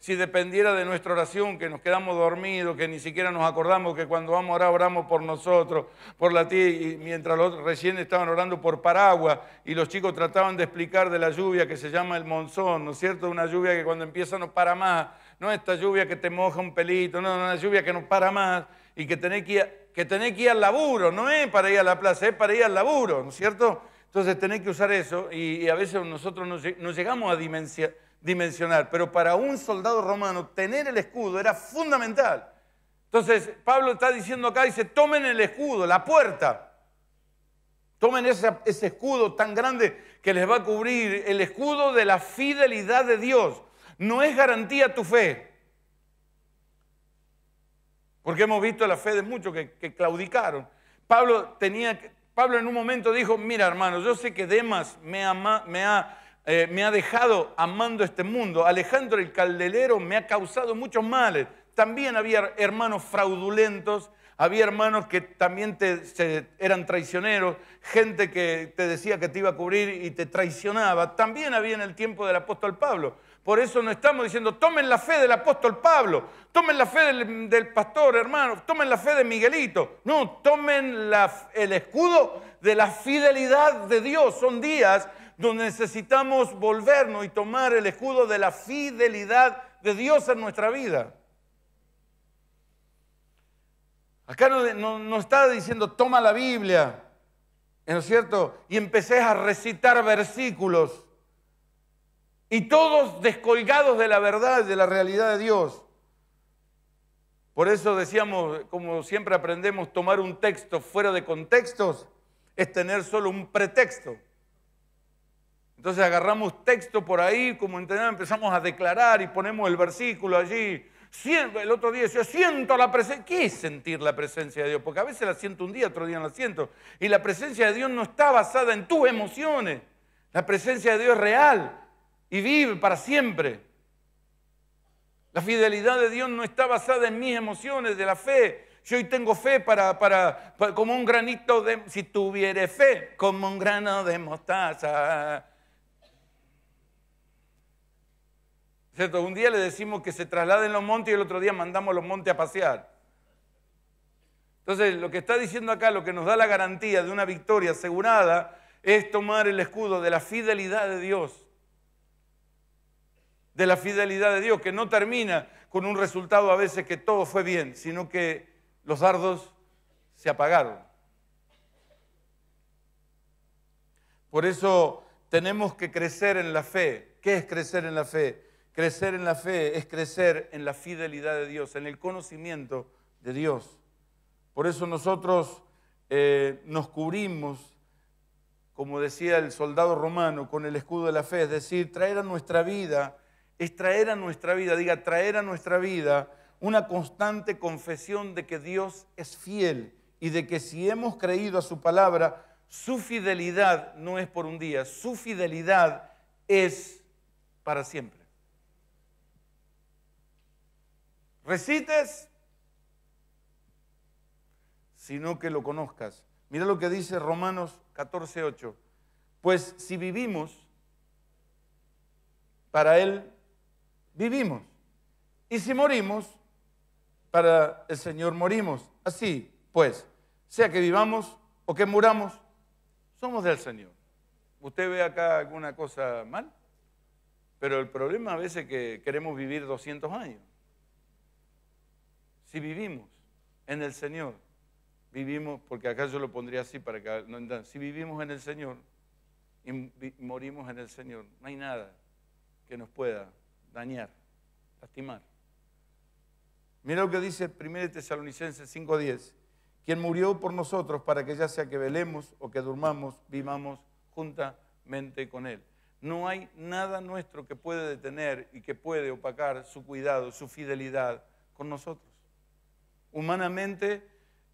si, dependiera de nuestra oración, que nos quedamos dormidos, que ni siquiera nos acordamos que cuando vamos a orar oramos por nosotros, por la tía, y mientras los recién estaban orando por paraguas y los chicos trataban de explicar de la lluvia que se llama el monzón, ¿no es cierto? Una lluvia que cuando empieza no para más, no esta lluvia que te moja un pelito, no, una lluvia que no para más y que tenés que que tenés que ir al laburo, no es para ir a la plaza, es para ir al laburo, ¿no es cierto? Entonces tenés que usar eso y, a veces nosotros nos, llegamos a dimensionar, pero para un soldado romano tener el escudo era fundamental. Entonces Pablo está diciendo acá, dice, tomen el escudo, la puerta. Tomen ese, escudo tan grande que les va a cubrir, el escudo de la fidelidad de Dios. No es garantía tu fe. Porque hemos visto la fe de muchos que, claudicaron. Pablo tenía, Pablo en un momento dijo, mira hermanos, yo sé que Demas me, ha, eh, dejado amando este mundo, Alejandro el caldelero me ha causado muchos males, también había hermanos fraudulentos, había hermanos que también eran traicioneros, gente que te decía que te iba a cubrir y te traicionaba, también había en el tiempo del apóstol Pablo. Por eso no estamos diciendo, tomen la fe del apóstol Pablo, tomen la fe del, pastor hermano, tomen la fe de Miguelito. No, tomen el escudo de la fidelidad de Dios. Son días donde necesitamos volvernos y tomar el escudo de la fidelidad de Dios en nuestra vida. Acá no, está diciendo, toma la Biblia, ¿no es cierto? Y empecé a recitar versículos y todos descolgados de la verdad, de la realidad de Dios. Por eso decíamos, como siempre aprendemos, tomar un texto fuera de contextos es tener solo un pretexto. Entonces agarramos texto por ahí, como entendemos, empezamos a declarar y ponemos el versículo allí. El otro día decía, siento la presencia. ¿Qué es sentir la presencia de Dios? Porque a veces la siento un día, otro día no la siento. Y la presencia de Dios no está basada en tus emociones. La presencia de Dios es real y vive para siempre. La fidelidad de Dios no está basada en mis emociones, de la fe. Yo hoy tengo fe para, como un granito de, si tuviera fe, como un grano de mostaza. ¿Cierto? Un día le decimos que se traslade trasladen los montes y el otro día mandamos los montes a pasear. Entonces, lo que está diciendo acá, lo que nos da la garantía de una victoria asegurada, es tomar el escudo de la fidelidad de Dios de la fidelidad de Dios, que no termina con un resultado a veces que todo fue bien, sino que los dardos se apagaron. Por eso tenemos que crecer en la fe. ¿Qué es crecer en la fe? Crecer en la fe es crecer en la fidelidad de Dios, en el conocimiento de Dios. Por eso nosotros eh, nos cubrimos, como decía el soldado romano, con el escudo de la fe, es decir, traer a nuestra vida es traer a nuestra vida, diga, traer a nuestra vida una constante confesión de que Dios es fiel y de que si hemos creído a su palabra, su fidelidad no es por un día, su fidelidad es para siempre. Recites, sino que lo conozcas. Mira lo que dice Romanos 14:8. Pues si vivimos, para Él vivimos. Y si morimos, para el Señor morimos. Así, pues, sea que vivamos o que muramos, somos del Señor. ¿Usted ve acá alguna cosa mal? Pero el problema a veces es que queremos vivir 200 años. Si vivimos en el Señor, vivimos, porque acá yo lo pondría así para que no si vivimos en el Señor y morimos en el Señor, no hay nada que nos pueda dañar, lastimar. Mira lo que dice 1 Tesalonicenses 5:10, quien murió por nosotros para que ya sea que velemos o que durmamos, vivamos juntamente con Él. No hay nada nuestro que puede detener y que puede opacar su cuidado, su fidelidad con nosotros. Humanamente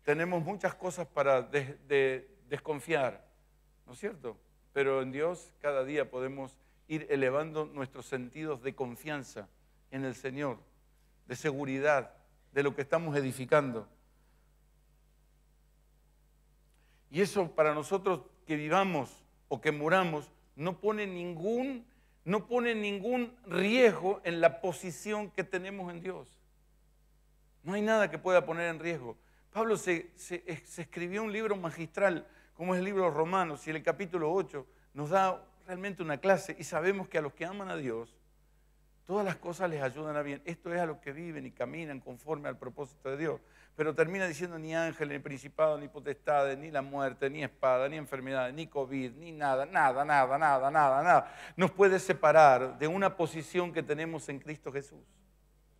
tenemos muchas cosas para desconfiar, ¿no es cierto? Pero en Dios cada día podemos ir elevando nuestros sentidos de confianza en el Señor, de seguridad, de lo que estamos edificando. Y eso para nosotros que vivamos o que muramos no pone ningún, no pone ningún riesgo en la posición que tenemos en Dios. No hay nada que pueda poner en riesgo. Pablo se, escribió un libro magistral, como es el libro Romanos, y el capítulo 8 nos da realmente una clase y sabemos que a los que aman a Dios, todas las cosas les ayudan a bien. Esto es a los que viven y caminan conforme al propósito de Dios. Pero termina diciendo ni ángel, ni principado ni potestades, ni la muerte, ni espada, ni enfermedades, ni COVID, ni nada, nada, nada, nada, nada, nada. Nos puede separar de una posición que tenemos en Cristo Jesús.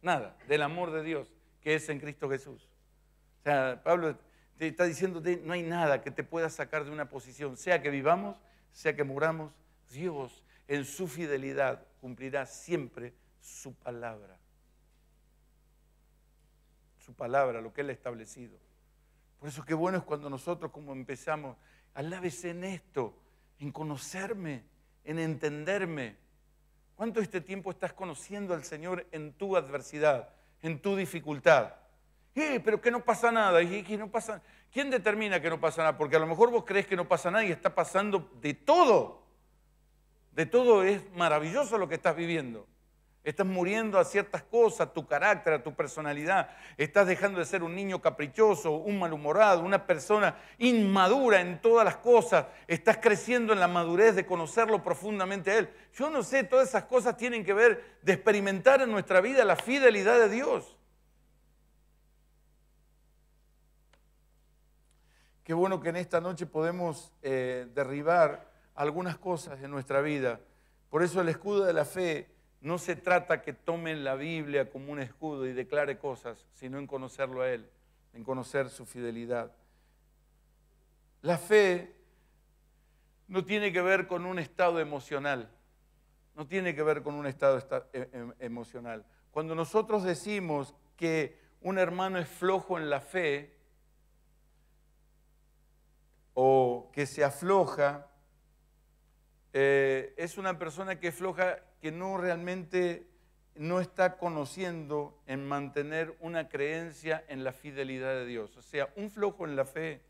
Nada, del amor de Dios que es en Cristo Jesús. O sea, Pablo te está diciendo, no hay nada que te pueda sacar de una posición, sea que vivamos, sea que muramos, Dios en su fidelidad cumplirá siempre su palabra. Su palabra, lo que Él ha establecido. Por eso qué bueno es cuando nosotros como empezamos, alábese en esto, en conocerme, en entenderme. ¿Cuánto este tiempo estás conociendo al Señor en tu adversidad, en tu dificultad? Eh, pero que no pasa nada. Y, ¿Quién determina que no pasa nada? Porque a lo mejor vos crees que no pasa nada y está pasando de todo de todo es maravilloso lo que estás viviendo. Estás muriendo a ciertas cosas, tu carácter, a tu personalidad. Estás dejando de ser un niño caprichoso, un malhumorado, una persona inmadura en todas las cosas. Estás creciendo en la madurez de conocerlo profundamente a Él. Yo no sé, todas esas cosas tienen que ver de experimentar en nuestra vida la fidelidad de Dios. Qué bueno que en esta noche podemos eh, derribar algunas cosas en nuestra vida. Por eso el escudo de la fe no se trata que tomen la Biblia como un escudo y declare cosas, sino en conocerlo a Él, en conocer su fidelidad. La fe no tiene que ver con un estado emocional, no tiene que ver con un estado e, e, emocional. Cuando nosotros decimos que un hermano es flojo en la fe o que se afloja, eh, es una persona que es floja, que no realmente no está conociendo en mantener una creencia en la fidelidad de Dios. O sea, un flojo en la fe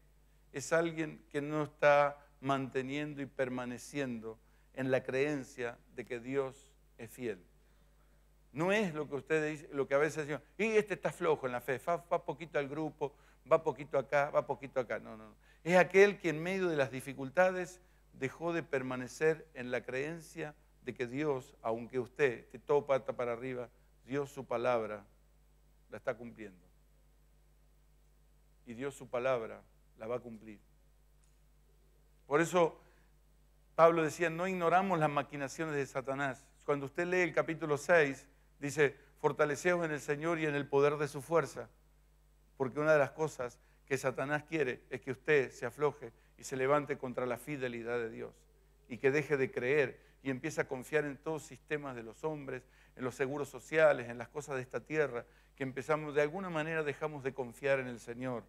es alguien que no está manteniendo y permaneciendo en la creencia de que Dios es fiel. No es lo que ustedes lo que a veces dicen, y este está flojo en la fe, va, va, poquito al grupo, va poquito acá, va poquito acá. No, no, no. Es aquel que en medio de las dificultades dejó de permanecer en la creencia de que Dios, aunque usted esté todo pata para arriba, Dios su palabra la está cumpliendo. Y Dios su palabra la va a cumplir. Por eso Pablo decía, no ignoramos las maquinaciones de Satanás. Cuando usted lee el capítulo 6, dice, fortaleceos en el Señor y en el poder de su fuerza. Porque una de las cosas que Satanás quiere es que usted se afloje y se levante contra la fidelidad de Dios y que deje de creer y empiece a confiar en todos los sistemas de los hombres, en los seguros sociales, en las cosas de esta tierra, que empezamos, de alguna manera dejamos de confiar en el Señor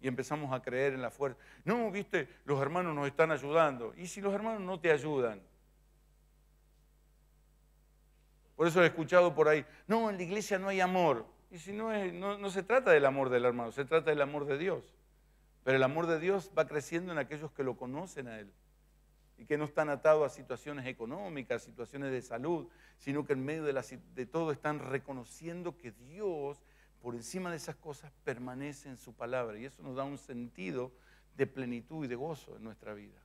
y empezamos a creer en la fuerza. No, viste, los hermanos nos están ayudando. ¿Y si los hermanos no te ayudan? Por eso he escuchado por ahí, no, en la iglesia no hay amor. Y si no, es, no, no se trata del amor del hermano, se trata del amor de Dios. Pero el amor de Dios va creciendo en aquellos que lo conocen a Él y que no están atados a situaciones económicas, situaciones de salud, sino que en medio de, todo están reconociendo que Dios, por encima de esas cosas, permanece en su palabra. Y eso nos da un sentido de plenitud y de gozo en nuestra vida.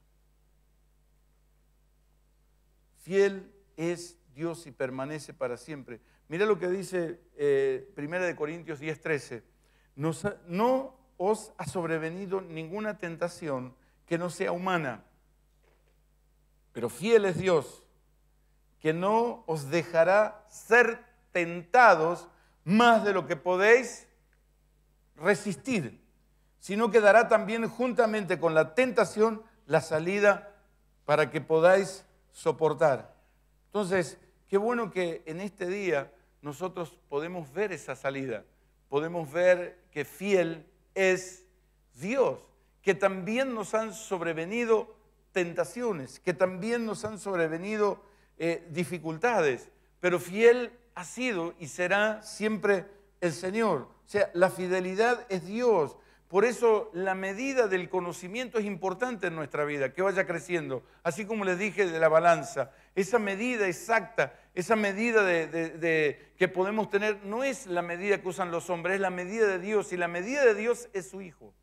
Fiel es Dios y permanece para siempre. Mira lo que dice 1 eh, de Corintios 10:13. No os ha sobrevenido ninguna tentación que no sea humana. Pero fiel es Dios, que no os dejará ser tentados más de lo que podéis resistir, sino que dará también juntamente con la tentación la salida para que podáis soportar. Entonces, qué bueno que en este día nosotros podemos ver esa salida, podemos ver que fiel es Dios, que también nos han sobrevenido tentaciones, que también nos han sobrevenido eh, dificultades, pero fiel ha sido y será siempre el Señor. O sea, la fidelidad es Dios, por eso la medida del conocimiento es importante en nuestra vida, que vaya creciendo. Así como les dije de la balanza, esa medida exacta, esa medida de, que podemos tener no es la medida que usan los hombres, es la medida de Dios. Y la medida de Dios es su Hijo.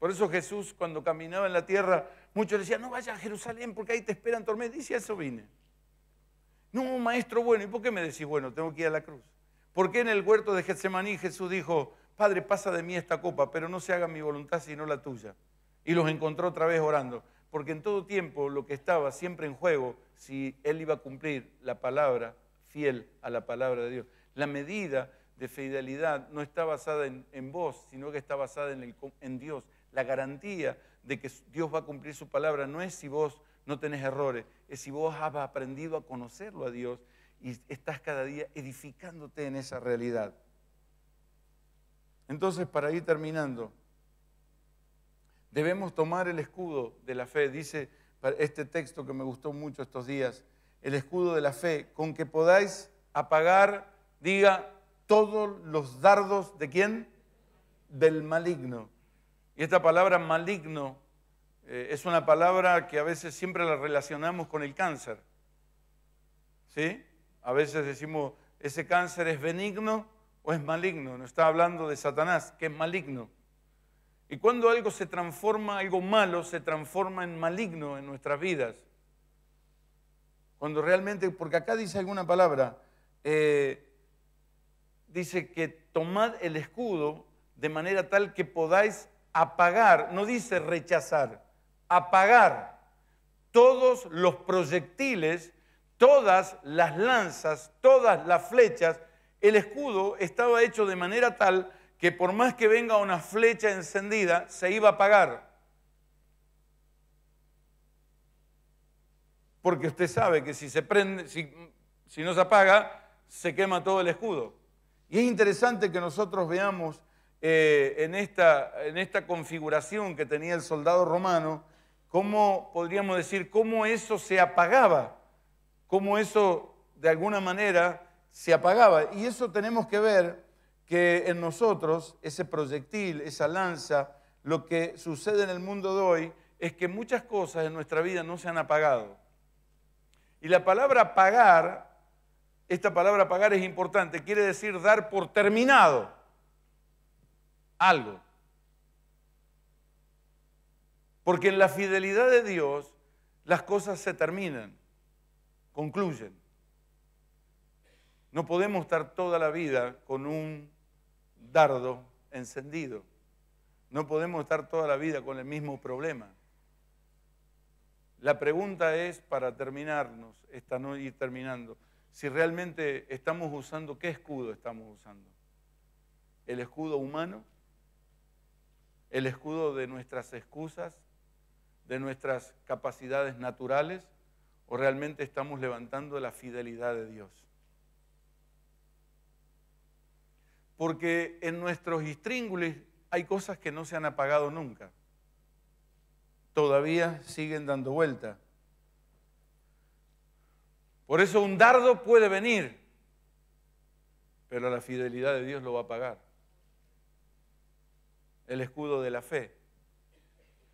Por eso Jesús cuando caminaba en la tierra, muchos decían, no vaya a Jerusalén porque ahí te esperan tormentas. Y si eso vine. No, maestro bueno, ¿y por qué me decís, bueno, tengo que ir a la cruz? ¿Por qué en el huerto de Getsemaní Jesús dijo, Padre, pasa de mí esta copa, pero no se haga mi voluntad sino la tuya? Y los encontró otra vez orando. Porque en todo tiempo lo que estaba siempre en juego, si él iba a cumplir la palabra fiel a la palabra de Dios, la medida de fidelidad no está basada en, vos, sino que está basada en, en Dios. La garantía de que Dios va a cumplir su palabra no es si vos no tenés errores, es si vos has aprendido a conocerlo a Dios y estás cada día edificándote en esa realidad. Entonces, para ir terminando, debemos tomar el escudo de la fe, dice este texto que me gustó mucho estos días, el escudo de la fe, con que podáis apagar, diga, todos los dardos de quién? Del maligno. Y esta palabra maligno eh, es una palabra que a veces siempre la relacionamos con el cáncer. ¿Sí? a veces decimos, ese cáncer es benigno o es maligno. No está hablando de Satanás, que es maligno. Y cuando algo se transforma, algo malo se transforma en maligno en nuestras vidas. Cuando realmente, porque acá dice alguna palabra, eh, dice que tomad el escudo de manera tal que podáis apagar, no dice rechazar, apagar todos los proyectiles todas las lanzas, todas las flechas, el escudo estaba hecho de manera tal que por más que venga una flecha encendida, se iba a apagar. Porque usted sabe que si se prende, si, no se apaga, se quema todo el escudo. Y es interesante que nosotros veamos eh, en esta configuración que tenía el soldado romano, cómo podríamos decir, cómo eso se apagaba cómo eso de alguna manera se apagaba. Y eso tenemos que ver que en nosotros, ese proyectil, esa lanza, lo que sucede en el mundo de hoy es que muchas cosas en nuestra vida no se han apagado. Y la palabra pagar, esta palabra pagar es importante, quiere decir dar por terminado algo. Porque en la fidelidad de Dios las cosas se terminan concluyen. No podemos estar toda la vida con un dardo encendido. No podemos estar toda la vida con el mismo problema. La pregunta es, para terminarnos, esta no ir terminando, si realmente estamos usando, ¿qué escudo estamos usando? ¿El escudo humano? ¿El escudo de nuestras excusas? ¿De nuestras capacidades naturales? ¿O realmente estamos levantando la fidelidad de Dios? Porque en nuestros histríngulis hay cosas que no se han apagado nunca. Todavía siguen dando vuelta. Por eso un dardo puede venir, pero la fidelidad de Dios lo va a pagar. El escudo de la fe.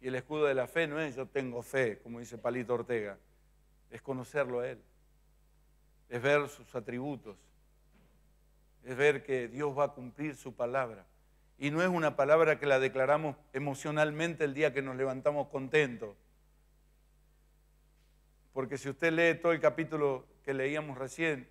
Y el escudo de la fe no es yo tengo fe, como dice Palito Ortega es conocerlo a Él, es ver sus atributos, es ver que Dios va a cumplir su palabra. Y no es una palabra que la declaramos emocionalmente el día que nos levantamos contentos. Porque si usted lee todo el capítulo que leíamos recién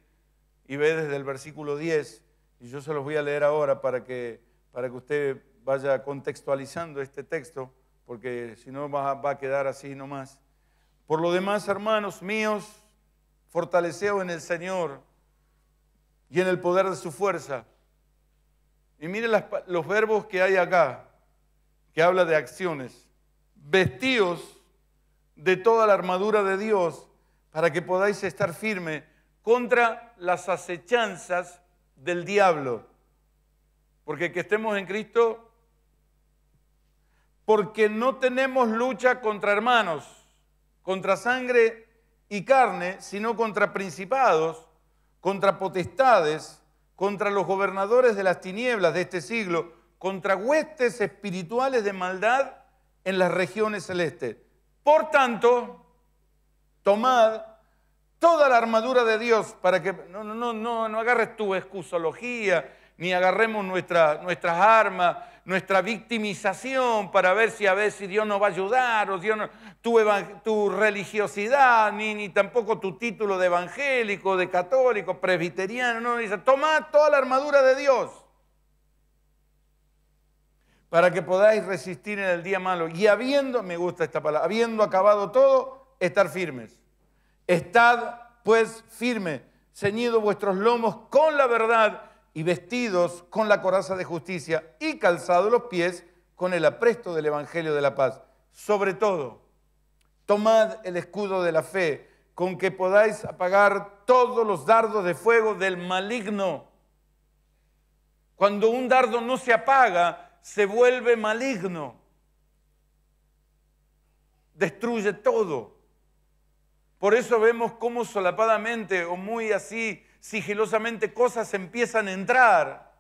y ve desde el versículo 10, y yo se los voy a leer ahora para que, para que usted vaya contextualizando este texto, porque si no va, va a quedar así nomás. Por lo demás, hermanos míos, fortaleceos en el Señor y en el poder de su fuerza. Y miren los verbos que hay acá, que habla de acciones. Vestíos de toda la armadura de Dios para que podáis estar firme contra las acechanzas del diablo. Porque que estemos en Cristo, porque no tenemos lucha contra hermanos contra sangre y carne, sino contra principados, contra potestades, contra los gobernadores de las tinieblas de este siglo, contra huestes espirituales de maldad en las regiones celestes. Por tanto, tomad toda la armadura de Dios para que no, no, no, no agarres tu excusología, ni agarremos nuestra, nuestras armas, nuestra victimización para ver si a ver si Dios nos va a ayudar, o Dios no, tu, tu, religiosidad, ni, ni tampoco tu título de evangélico, de católico, presbiteriano, no, dice, tomad toda la armadura de Dios para que podáis resistir en el día malo. Y habiendo, me gusta esta palabra, habiendo acabado todo, estar firmes. Estad pues firmes, ceñido vuestros lomos con la verdad y vestidos con la coraza de justicia y calzados los pies con el apresto del Evangelio de la paz. Sobre todo, tomad el escudo de la fe con que podáis apagar todos los dardos de fuego del maligno. Cuando un dardo no se apaga, se vuelve maligno. Destruye todo. Por eso vemos cómo solapadamente o muy así sigilosamente cosas empiezan a entrar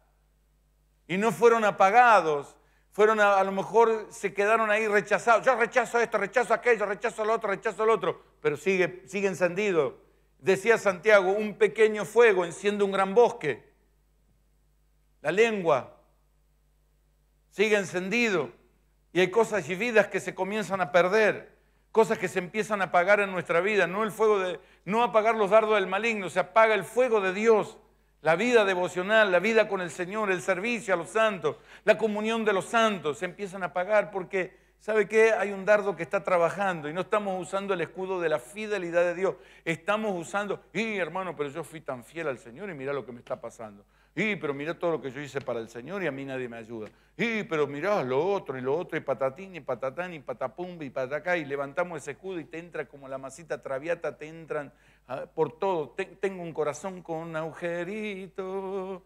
y no fueron apagados, fueron a, lo mejor se quedaron ahí rechazados. Yo rechazo esto, rechazo aquello, rechazo lo otro, rechazo lo otro, pero sigue, sigue encendido. Decía Santiago, un pequeño fuego enciende un gran bosque. La lengua sigue encendido y hay cosas y vidas que se comienzan a perder cosas que se empiezan a apagar en nuestra vida, no el fuego de no apagar los dardos del maligno, se apaga el fuego de Dios, la vida devocional, la vida con el Señor, el servicio a los santos, la comunión de los santos, se empiezan a apagar porque ¿sabe qué? Hay un dardo que está trabajando y no estamos usando el escudo de la fidelidad de Dios, estamos usando, y hermano, pero yo fui tan fiel al Señor y mira lo que me está pasando y pero mira todo lo que yo hice para el Señor y a mí nadie me ayuda. Y pero mirá lo otro y lo otro y patatín y patatán y patapumbi y patacá y levantamos ese escudo y te entra como la masita traviata, te entran ah, por todo. tengo un corazón con un agujerito.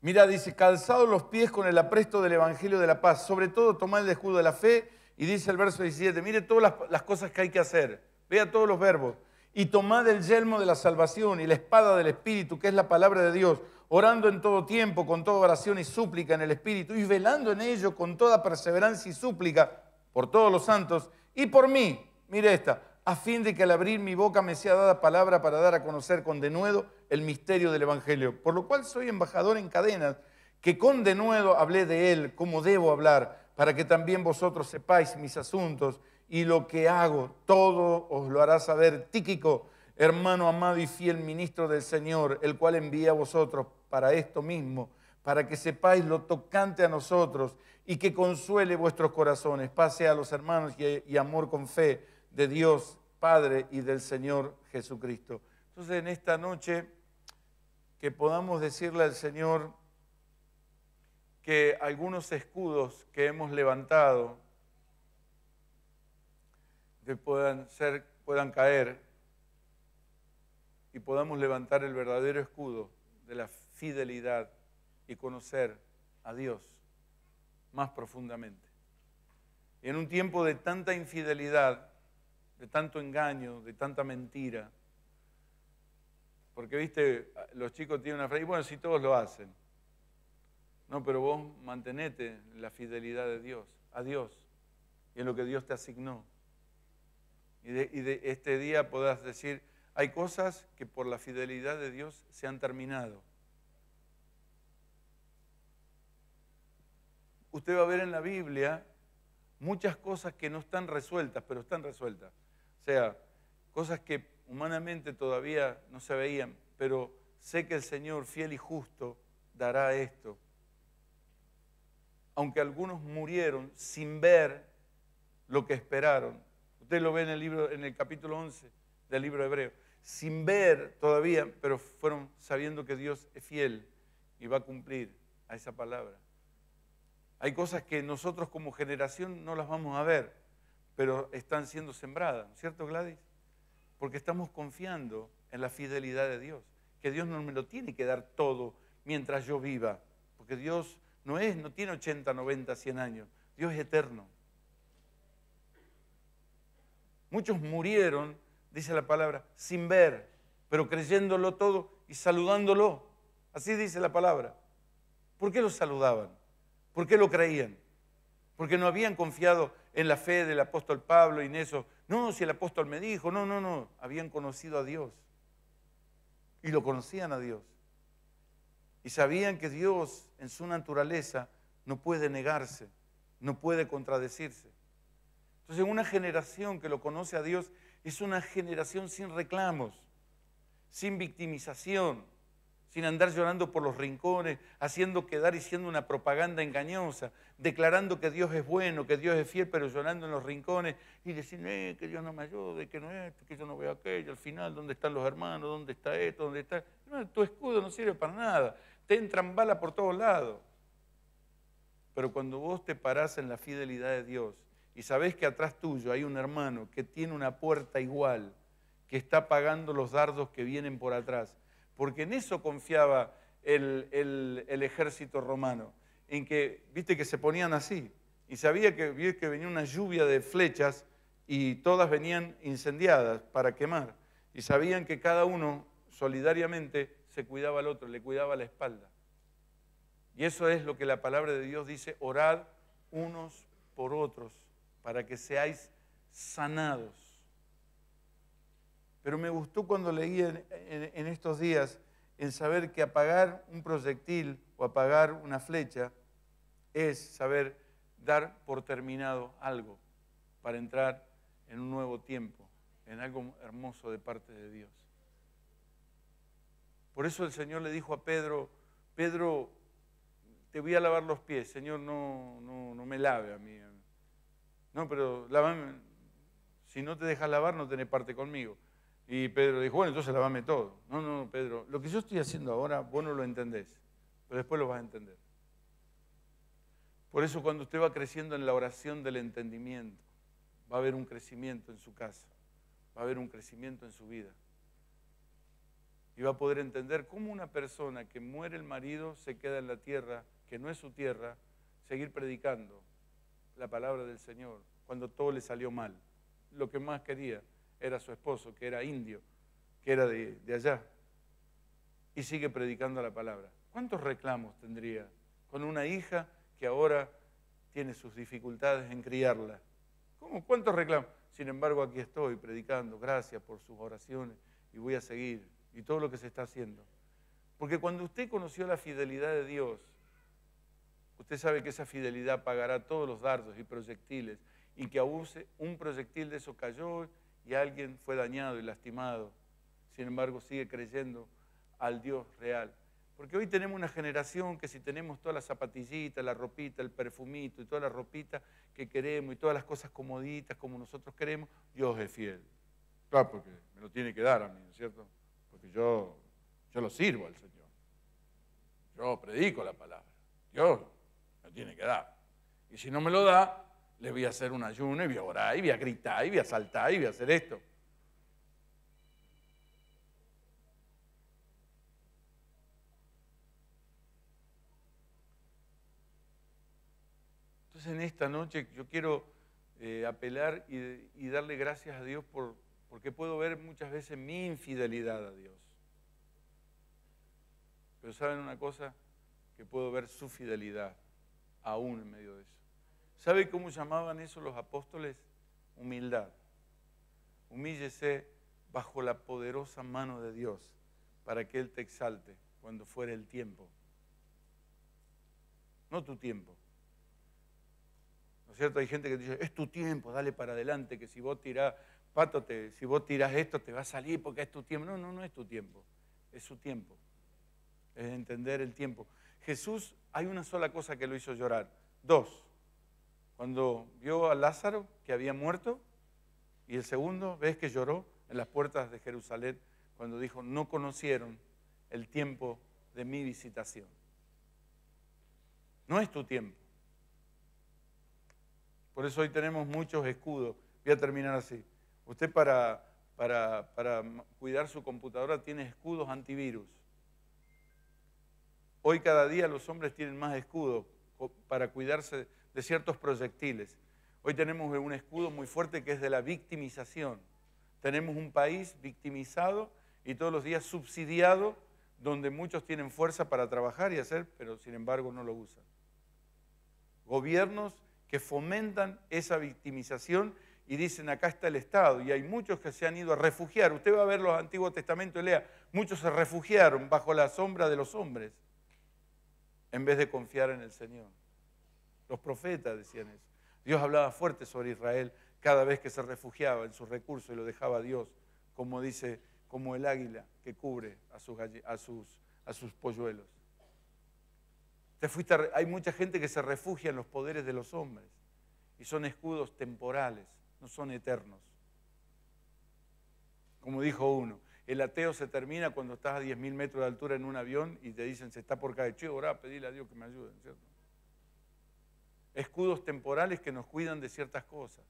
Mira, dice, calzados los pies con el apresto del Evangelio de la Paz, sobre todo tomar el escudo de la fe, y dice el verso 17, mire todas las cosas que hay que hacer Vea todos los verbos. Y tomad el yelmo de la salvación y la espada del Espíritu, que es la palabra de Dios, orando en todo tiempo, con toda oración y súplica en el Espíritu, y velando en ello con toda perseverancia y súplica por todos los santos y por mí. Mire esta, a fin de que al abrir mi boca me sea dada palabra para dar a conocer con denuedo el misterio del Evangelio, por lo cual soy embajador en cadenas, que con denuedo hablé de él como debo hablar, para que también vosotros sepáis mis asuntos y lo que hago, todo os lo hará saber Tíquico, hermano amado y fiel ministro del Señor, el cual envía a vosotros para esto mismo, para que sepáis lo tocante a nosotros y que consuele vuestros corazones. Pase a los hermanos y, amor con fe de Dios Padre y del Señor Jesucristo. Entonces en esta noche que podamos decirle al Señor que algunos escudos que hemos levantado, puedan, ser, puedan caer y podamos levantar el verdadero escudo de la fidelidad y conocer a Dios más profundamente. en un tiempo de tanta infidelidad, de tanto engaño, de tanta mentira, porque viste, los chicos tienen una frase, y bueno, si todos lo hacen, no, pero vos mantenete la fidelidad de Dios, a Dios, y en lo que Dios te asignó y de, este día podrás decir, hay cosas que por la fidelidad de Dios se han terminado. Usted va a ver en la Biblia muchas cosas que no están resueltas, pero están resueltas. O sea, cosas que humanamente todavía no se veían, pero sé que el Señor fiel y justo dará esto. Aunque algunos murieron sin ver lo que esperaron, Usted lo ve en el, libro, en el capítulo 11 del libro de Hebreo. Sin ver todavía, pero fueron sabiendo que Dios es fiel y va a cumplir a esa palabra. Hay cosas que nosotros como generación no las vamos a ver, pero están siendo sembradas, ¿cierto Gladys? Porque estamos confiando en la fidelidad de Dios, que Dios no me lo tiene que dar todo mientras yo viva, porque Dios no es, no tiene 80, 90, 100 años, Dios es eterno. Muchos murieron, dice la palabra, sin ver, pero creyéndolo todo y saludándolo. Así dice la palabra. ¿Por qué lo saludaban? ¿Por qué lo creían? Porque no habían confiado en la fe del apóstol Pablo y en eso. No, si el apóstol me dijo, no, no, no, habían conocido a Dios. Y lo conocían a Dios. Y sabían que Dios en su naturaleza no puede negarse, no puede contradecirse. Entonces una generación que lo conoce a Dios es una generación sin reclamos, sin victimización, sin andar llorando por los rincones, haciendo quedar y siendo una propaganda engañosa, declarando que Dios es bueno, que Dios es fiel, pero llorando en los rincones y diciendo eh, que Dios no me ayude, que no es esto, que yo no veo aquello, al final, ¿dónde están los hermanos? ¿Dónde está esto? ¿Dónde está? tu escudo no sirve para nada, te entran balas por todos lados. Pero cuando vos te parás en la fidelidad de Dios, y sabés que atrás tuyo hay un hermano que tiene una puerta igual, que está pagando los dardos que vienen por atrás, porque en eso confiaba el, ejército romano, en que, viste, que se ponían así, y sabía que, que venía una lluvia de flechas y todas venían incendiadas para quemar, y sabían que cada uno solidariamente se cuidaba al otro, le cuidaba la espalda. Y eso es lo que la palabra de Dios dice, orad unos por otros para que seáis sanados. Pero me gustó cuando leí en, estos días en saber que apagar un proyectil o apagar una flecha es saber dar por terminado algo para entrar en un nuevo tiempo, en algo hermoso de parte de Dios. Por eso el Señor le dijo a Pedro, Pedro, te voy a lavar los pies, Señor, no, no, me lave a mí no, pero lávame, Si no te dejas lavar, no tenés parte conmigo. Y Pedro dijo, bueno, entonces lavame todo. No, no, Pedro, lo que yo estoy haciendo ahora, vos no lo entendés, pero después lo vas a entender. Por eso cuando usted va creciendo en la oración del entendimiento, va a haber un crecimiento en su casa, va a haber un crecimiento en su vida. Y va a poder entender cómo una persona que muere el marido se queda en la tierra, que no es su tierra, seguir predicando la palabra del Señor cuando todo le salió mal. Lo que más quería era su esposo, que era indio, que era de, allá. Y sigue predicando la palabra. ¿Cuántos reclamos tendría con una hija que ahora tiene sus dificultades en criarla? ¿Cómo? ¿Cuántos reclamos? Sin embargo, aquí estoy predicando. Gracias por sus oraciones y voy a seguir y todo lo que se está haciendo. Porque cuando usted conoció la fidelidad de Dios, Usted sabe que esa fidelidad pagará todos los dardos y proyectiles y que abuse un proyectil de eso cayó y alguien fue dañado y lastimado. Sin embargo, sigue creyendo al Dios real. Porque hoy tenemos una generación que si tenemos todas las zapatillitas, la ropita, el perfumito y toda la ropita que queremos y todas las cosas comoditas como nosotros queremos, Dios es fiel. Claro, porque me lo tiene que dar a mí, ¿no es cierto? Porque yo, yo lo sirvo al Señor. Yo predico la palabra. Dios tiene que dar. Y si no me lo da, le voy a hacer un ayuno y voy a orar y voy a gritar y voy a saltar y voy a hacer esto. Entonces en esta noche yo quiero eh, apelar y, darle gracias a Dios por, porque puedo ver muchas veces mi infidelidad a Dios. Pero ¿saben una cosa? Que puedo ver su fidelidad aún en medio de eso. ¿Sabe cómo llamaban eso los apóstoles? Humildad. Humíllese bajo la poderosa mano de Dios para que Él te exalte cuando fuere el tiempo. No tu tiempo. ¿No es cierto? Hay gente que dice, es tu tiempo, dale para adelante, que si vos tirás, pato, si vos tirás esto te va a salir porque es tu tiempo. No, no, no es tu tiempo, es su tiempo. Es entender el tiempo. Jesús hay una sola cosa que lo hizo llorar. Dos, cuando vio a Lázaro que había muerto, y el segundo, ves que lloró en las puertas de Jerusalén cuando dijo, no conocieron el tiempo de mi visitación. No es tu tiempo. Por eso hoy tenemos muchos escudos. Voy a terminar así. Usted para, para, para cuidar su computadora tiene escudos antivirus. Hoy cada día los hombres tienen más escudo para cuidarse de ciertos proyectiles. Hoy tenemos un escudo muy fuerte que es de la victimización. Tenemos un país victimizado y todos los días subsidiado, donde muchos tienen fuerza para trabajar y hacer, pero sin embargo no lo usan. Gobiernos que fomentan esa victimización y dicen, acá está el Estado, y hay muchos que se han ido a refugiar. Usted va a ver los Antiguos Testamentos y lea, muchos se refugiaron bajo la sombra de los hombres en vez de confiar en el Señor. Los profetas decían eso. Dios hablaba fuerte sobre Israel cada vez que se refugiaba en sus recursos y lo dejaba a Dios, como dice, como el águila que cubre a sus, a sus polluelos. Te hay mucha gente que se refugia en los poderes de los hombres y son escudos temporales, no son eternos. Como dijo uno, el ateo se termina cuando estás a 10.000 metros de altura en un avión y te dicen, se está por caer. Che, orá, pedile a Dios que me ayude, ¿cierto? Escudos temporales que nos cuidan de ciertas cosas.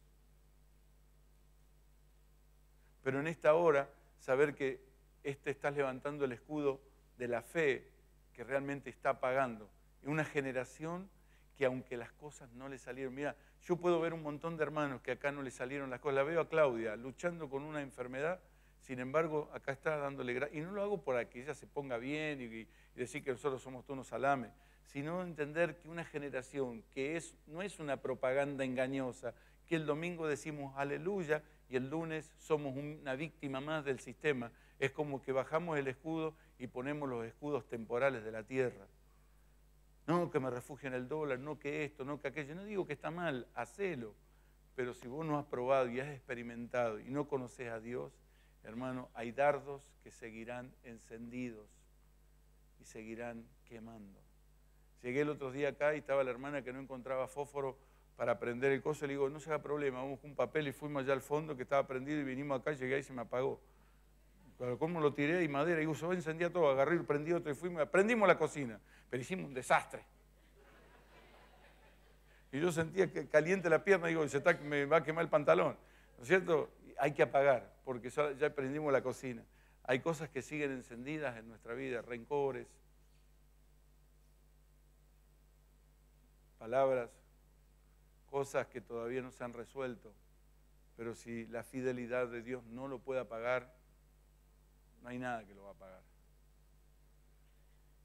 Pero en esta hora, saber que este estás levantando el escudo de la fe que realmente está pagando. una generación que aunque las cosas no le salieron, mira, yo puedo ver un montón de hermanos que acá no le salieron las cosas. La veo a Claudia luchando con una enfermedad sin embargo, acá está dándole gracia, Y no lo hago para que ella se ponga bien y, decir que nosotros somos todos unos salames, sino entender que una generación que es, no es una propaganda engañosa, que el domingo decimos aleluya y el lunes somos una víctima más del sistema. Es como que bajamos el escudo y ponemos los escudos temporales de la tierra. No que me refugie en el dólar, no que esto, no que aquello. No digo que está mal, hacelo. Pero si vos no has probado y has experimentado y no conoces a Dios, hermano, hay dardos que seguirán encendidos y seguirán quemando. Llegué el otro día acá y estaba la hermana que no encontraba fósforo para prender el coso. Le digo, no se haga problema, vamos con un papel y fuimos allá al fondo que estaba prendido y vinimos acá, llegué y se me apagó. ¿cómo lo tiré y madera? Y va encendí todo, agarré, prendí otro y fuimos, aprendimos la cocina, pero hicimos un desastre. Y yo sentía que caliente la pierna, digo, se me va a quemar el pantalón, ¿no es cierto? Hay que apagar porque ya, aprendimos la cocina. Hay cosas que siguen encendidas en nuestra vida, rencores, palabras, cosas que todavía no se han resuelto. Pero si la fidelidad de Dios no lo puede apagar, no hay nada que lo va a apagar.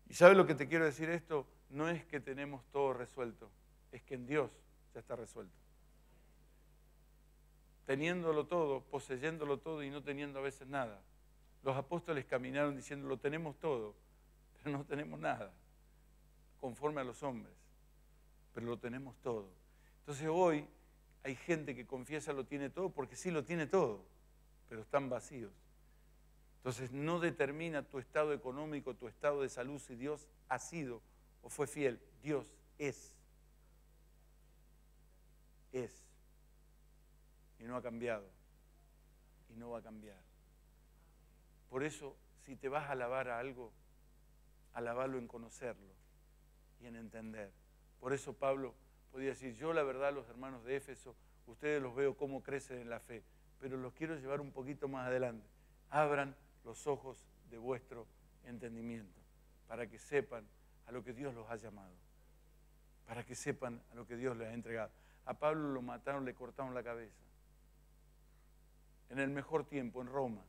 ¿Y sabes lo que te quiero decir esto? No es que tenemos todo resuelto, es que en Dios ya está resuelto teniéndolo todo, poseyéndolo todo y no teniendo a veces nada. Los apóstoles caminaron diciendo, lo tenemos todo, pero no tenemos nada, conforme a los hombres, pero lo tenemos todo. Entonces hoy hay gente que confiesa lo tiene todo porque sí lo tiene todo, pero están vacíos. Entonces no determina tu estado económico, tu estado de salud si Dios ha sido o fue fiel. Dios es. Es y no ha cambiado y no va a cambiar. Por eso, si te vas a alabar a algo, alabarlo en conocerlo y en entender. Por eso Pablo podía decir, yo la verdad, los hermanos de Éfeso, ustedes los veo cómo crecen en la fe, pero los quiero llevar un poquito más adelante. Abran los ojos de vuestro entendimiento para que sepan a lo que Dios los ha llamado, para que sepan a lo que Dios les ha entregado. A Pablo lo mataron, le cortaron la cabeza en el mejor tiempo, en Roma,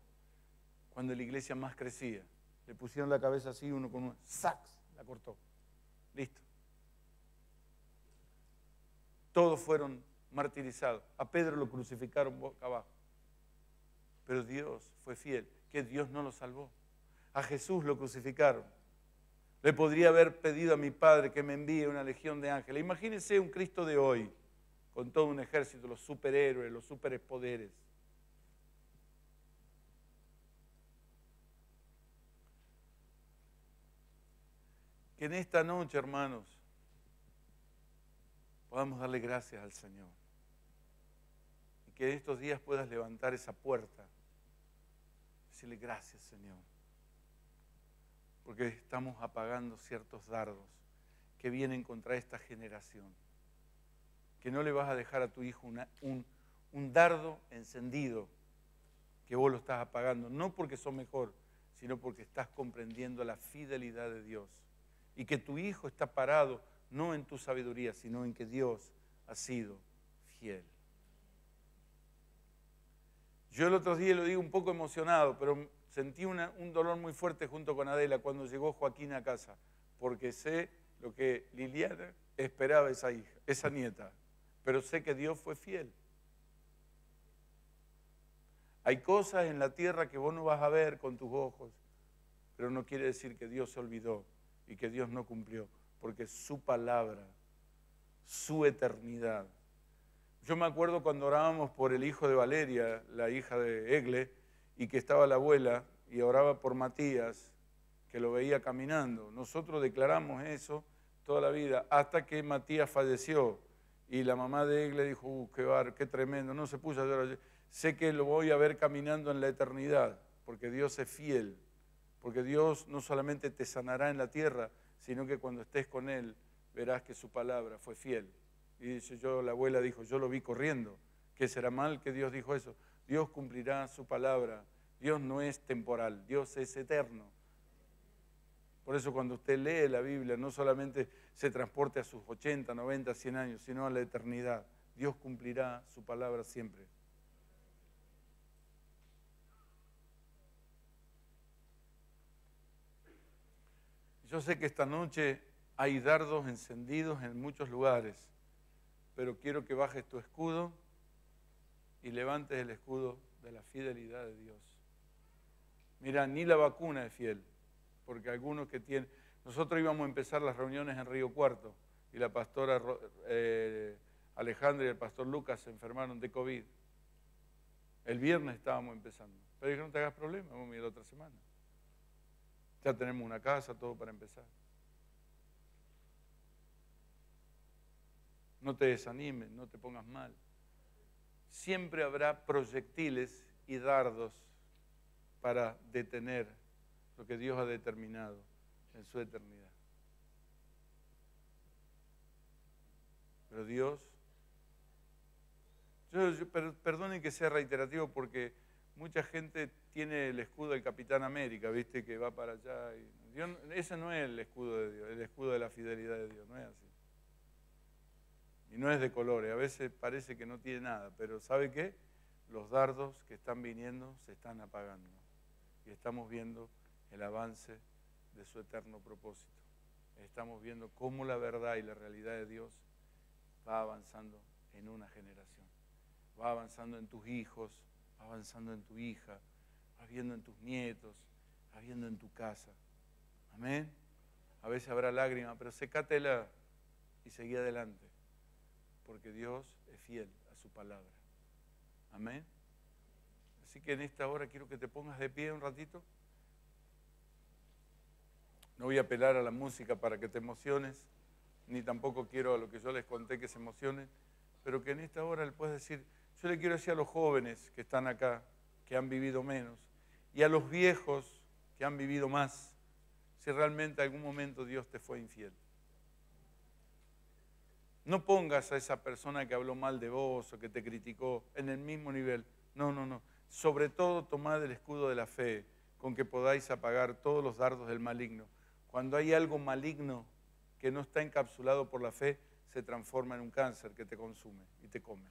cuando la iglesia más crecía. Le pusieron la cabeza así, uno con uno, sax, la cortó. Listo. Todos fueron martirizados. A Pedro lo crucificaron boca abajo. Pero Dios fue fiel, que Dios no lo salvó. A Jesús lo crucificaron. Le podría haber pedido a mi Padre que me envíe una legión de ángeles. Imagínense un Cristo de hoy, con todo un ejército, los superhéroes, los superpoderes que en esta noche, hermanos, podamos darle gracias al Señor. Y que en estos días puedas levantar esa puerta. Decirle gracias, Señor. Porque estamos apagando ciertos dardos que vienen contra esta generación. Que no le vas a dejar a tu hijo un, un dardo encendido que vos lo estás apagando. No porque sos mejor, sino porque estás comprendiendo la fidelidad de Dios y que tu hijo está parado no en tu sabiduría, sino en que Dios ha sido fiel. Yo el otro día lo digo un poco emocionado, pero sentí un dolor muy fuerte junto con Adela cuando llegó Joaquín a casa, porque sé lo que Liliana esperaba esa hija, esa nieta, pero sé que Dios fue fiel. Hay cosas en la tierra que vos no vas a ver con tus ojos, pero no quiere decir que Dios se olvidó y que Dios no cumplió, porque su palabra, su eternidad. Yo me acuerdo cuando orábamos por el hijo de Valeria, la hija de Egle, y que estaba la abuela y oraba por Matías, que lo veía caminando. Nosotros declaramos eso toda la vida, hasta que Matías falleció. Y la mamá de Egle dijo, uh, qué bar, qué tremendo, no se puso a llorar. Sé que lo voy a ver caminando en la eternidad, porque Dios es fiel porque Dios no solamente te sanará en la tierra, sino que cuando estés con Él verás que su palabra fue fiel. Y dice, yo, la abuela dijo, yo lo vi corriendo, que será mal que Dios dijo eso. Dios cumplirá su palabra. Dios no es temporal, Dios es eterno. Por eso cuando usted lee la Biblia, no solamente se transporte a sus 80, 90, 100 años, sino a la eternidad. Dios cumplirá su palabra siempre. Yo sé que esta noche hay dardos encendidos en muchos lugares, pero quiero que bajes tu escudo y levantes el escudo de la fidelidad de Dios. Mira, ni la vacuna es fiel, porque algunos que tienen... Nosotros íbamos a empezar las reuniones en Río Cuarto y la pastora eh, Alejandra y el pastor Lucas se enfermaron de COVID. El viernes estábamos empezando. Pero dijeron, no te hagas problema, vamos a ir otra semana. Ya tenemos una casa, todo para empezar. No te desanimes, no te pongas mal. Siempre habrá proyectiles y dardos para detener lo que Dios ha determinado en su eternidad. Pero Dios, perdonen que sea reiterativo porque mucha gente tiene el escudo del Capitán América, ¿viste? Que va para allá. Y ese no es el escudo de Dios, el escudo de la fidelidad de Dios, no es así. Y no es de colores, a veces parece que no tiene nada, pero ¿sabe qué? Los dardos que están viniendo se están apagando y estamos viendo el avance de su eterno propósito. Estamos viendo cómo la verdad y la realidad de Dios va avanzando en una generación, va avanzando en tus hijos, avanzando en tu hija, habiendo en tus nietos, habiendo en tu casa. Amén. A veces habrá lágrimas, pero secátela y seguí adelante, porque Dios es fiel a su palabra. Amén. Así que en esta hora quiero que te pongas de pie un ratito. No voy a apelar a la música para que te emociones, ni tampoco quiero a lo que yo les conté que se emocionen, pero que en esta hora le puedas decir, yo le quiero decir a los jóvenes que están acá, que han vivido menos, y a los viejos que han vivido más, si realmente en algún momento Dios te fue infiel. No pongas a esa persona que habló mal de vos o que te criticó en el mismo nivel. No, no, no. Sobre todo tomad el escudo de la fe con que podáis apagar todos los dardos del maligno. Cuando hay algo maligno que no está encapsulado por la fe, se transforma en un cáncer que te consume y te come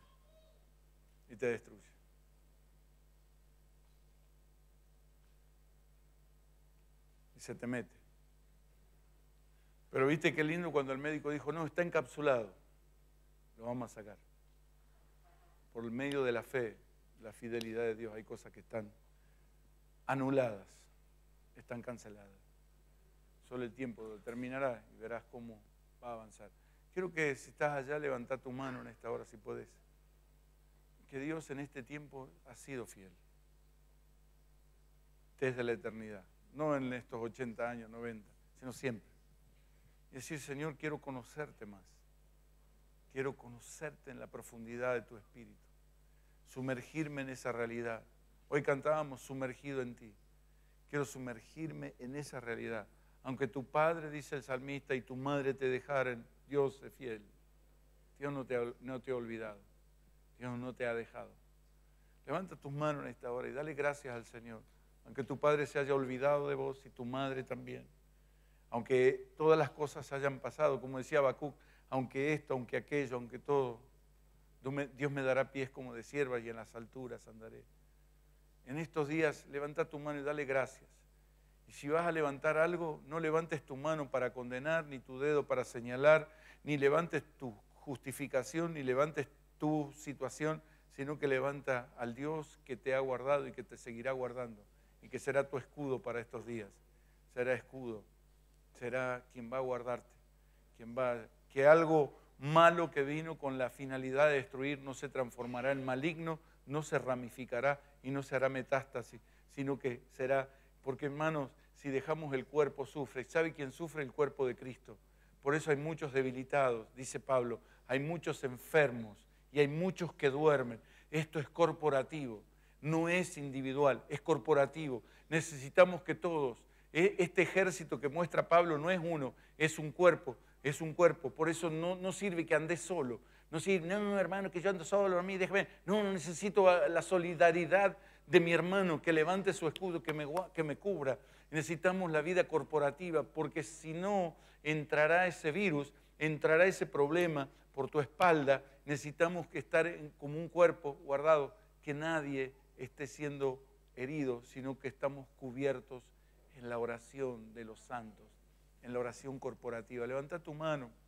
y te destruye. Y se te mete. Pero viste qué lindo cuando el médico dijo, no, está encapsulado. Lo vamos a sacar. Por el medio de la fe, la fidelidad de Dios, hay cosas que están anuladas, están canceladas. Solo el tiempo determinará y verás cómo va a avanzar. Quiero que si estás allá, levanta tu mano en esta hora si puedes que Dios en este tiempo ha sido fiel. Desde la eternidad, no en estos 80 años, 90, sino siempre. Y decir, Señor, quiero conocerte más. Quiero conocerte en la profundidad de tu espíritu. Sumergirme en esa realidad. Hoy cantábamos sumergido en ti. Quiero sumergirme en esa realidad. Aunque tu padre, dice el salmista, y tu madre te dejaren, Dios es fiel. Dios no no te ha olvidado. Dios no te ha dejado. Levanta tus manos en esta hora y dale gracias al Señor. Aunque tu padre se haya olvidado de vos y tu madre también. Aunque todas las cosas hayan pasado, como decía Habacuc, aunque esto, aunque aquello, aunque todo, Dios me dará pies como de sierva y en las alturas andaré. En estos días levanta tu mano y dale gracias. Y si vas a levantar algo, no levantes tu mano para condenar, ni tu dedo para señalar, ni levantes tu justificación, ni levantes tu tu situación, sino que levanta al Dios que te ha guardado y que te seguirá guardando y que será tu escudo para estos días. Será escudo, será quien va a guardarte, quien va que algo malo que vino con la finalidad de destruir no se transformará en maligno, no se ramificará y no se hará metástasis, sino que será, porque hermanos, si dejamos el cuerpo sufre, ¿sabe quién sufre? El cuerpo de Cristo. Por eso hay muchos debilitados, dice Pablo, hay muchos enfermos, y hay muchos que duermen. Esto es corporativo, no es individual, es corporativo. Necesitamos que todos, e, este ejército que muestra Pablo no es uno, es un cuerpo, es un cuerpo. Por eso no, sirve que andes solo. No sirve, no, hermano, que yo ando solo, a mí, déjame. No, no necesito ah, la solidaridad de mi hermano que levante su escudo, que me, que me cubra. Necesitamos la vida corporativa, porque si no, entrará ese virus, entrará ese problema por tu espalda necesitamos que estar como un cuerpo guardado, que nadie esté siendo herido, sino que estamos cubiertos en la oración de los santos, en la oración corporativa. Levanta tu mano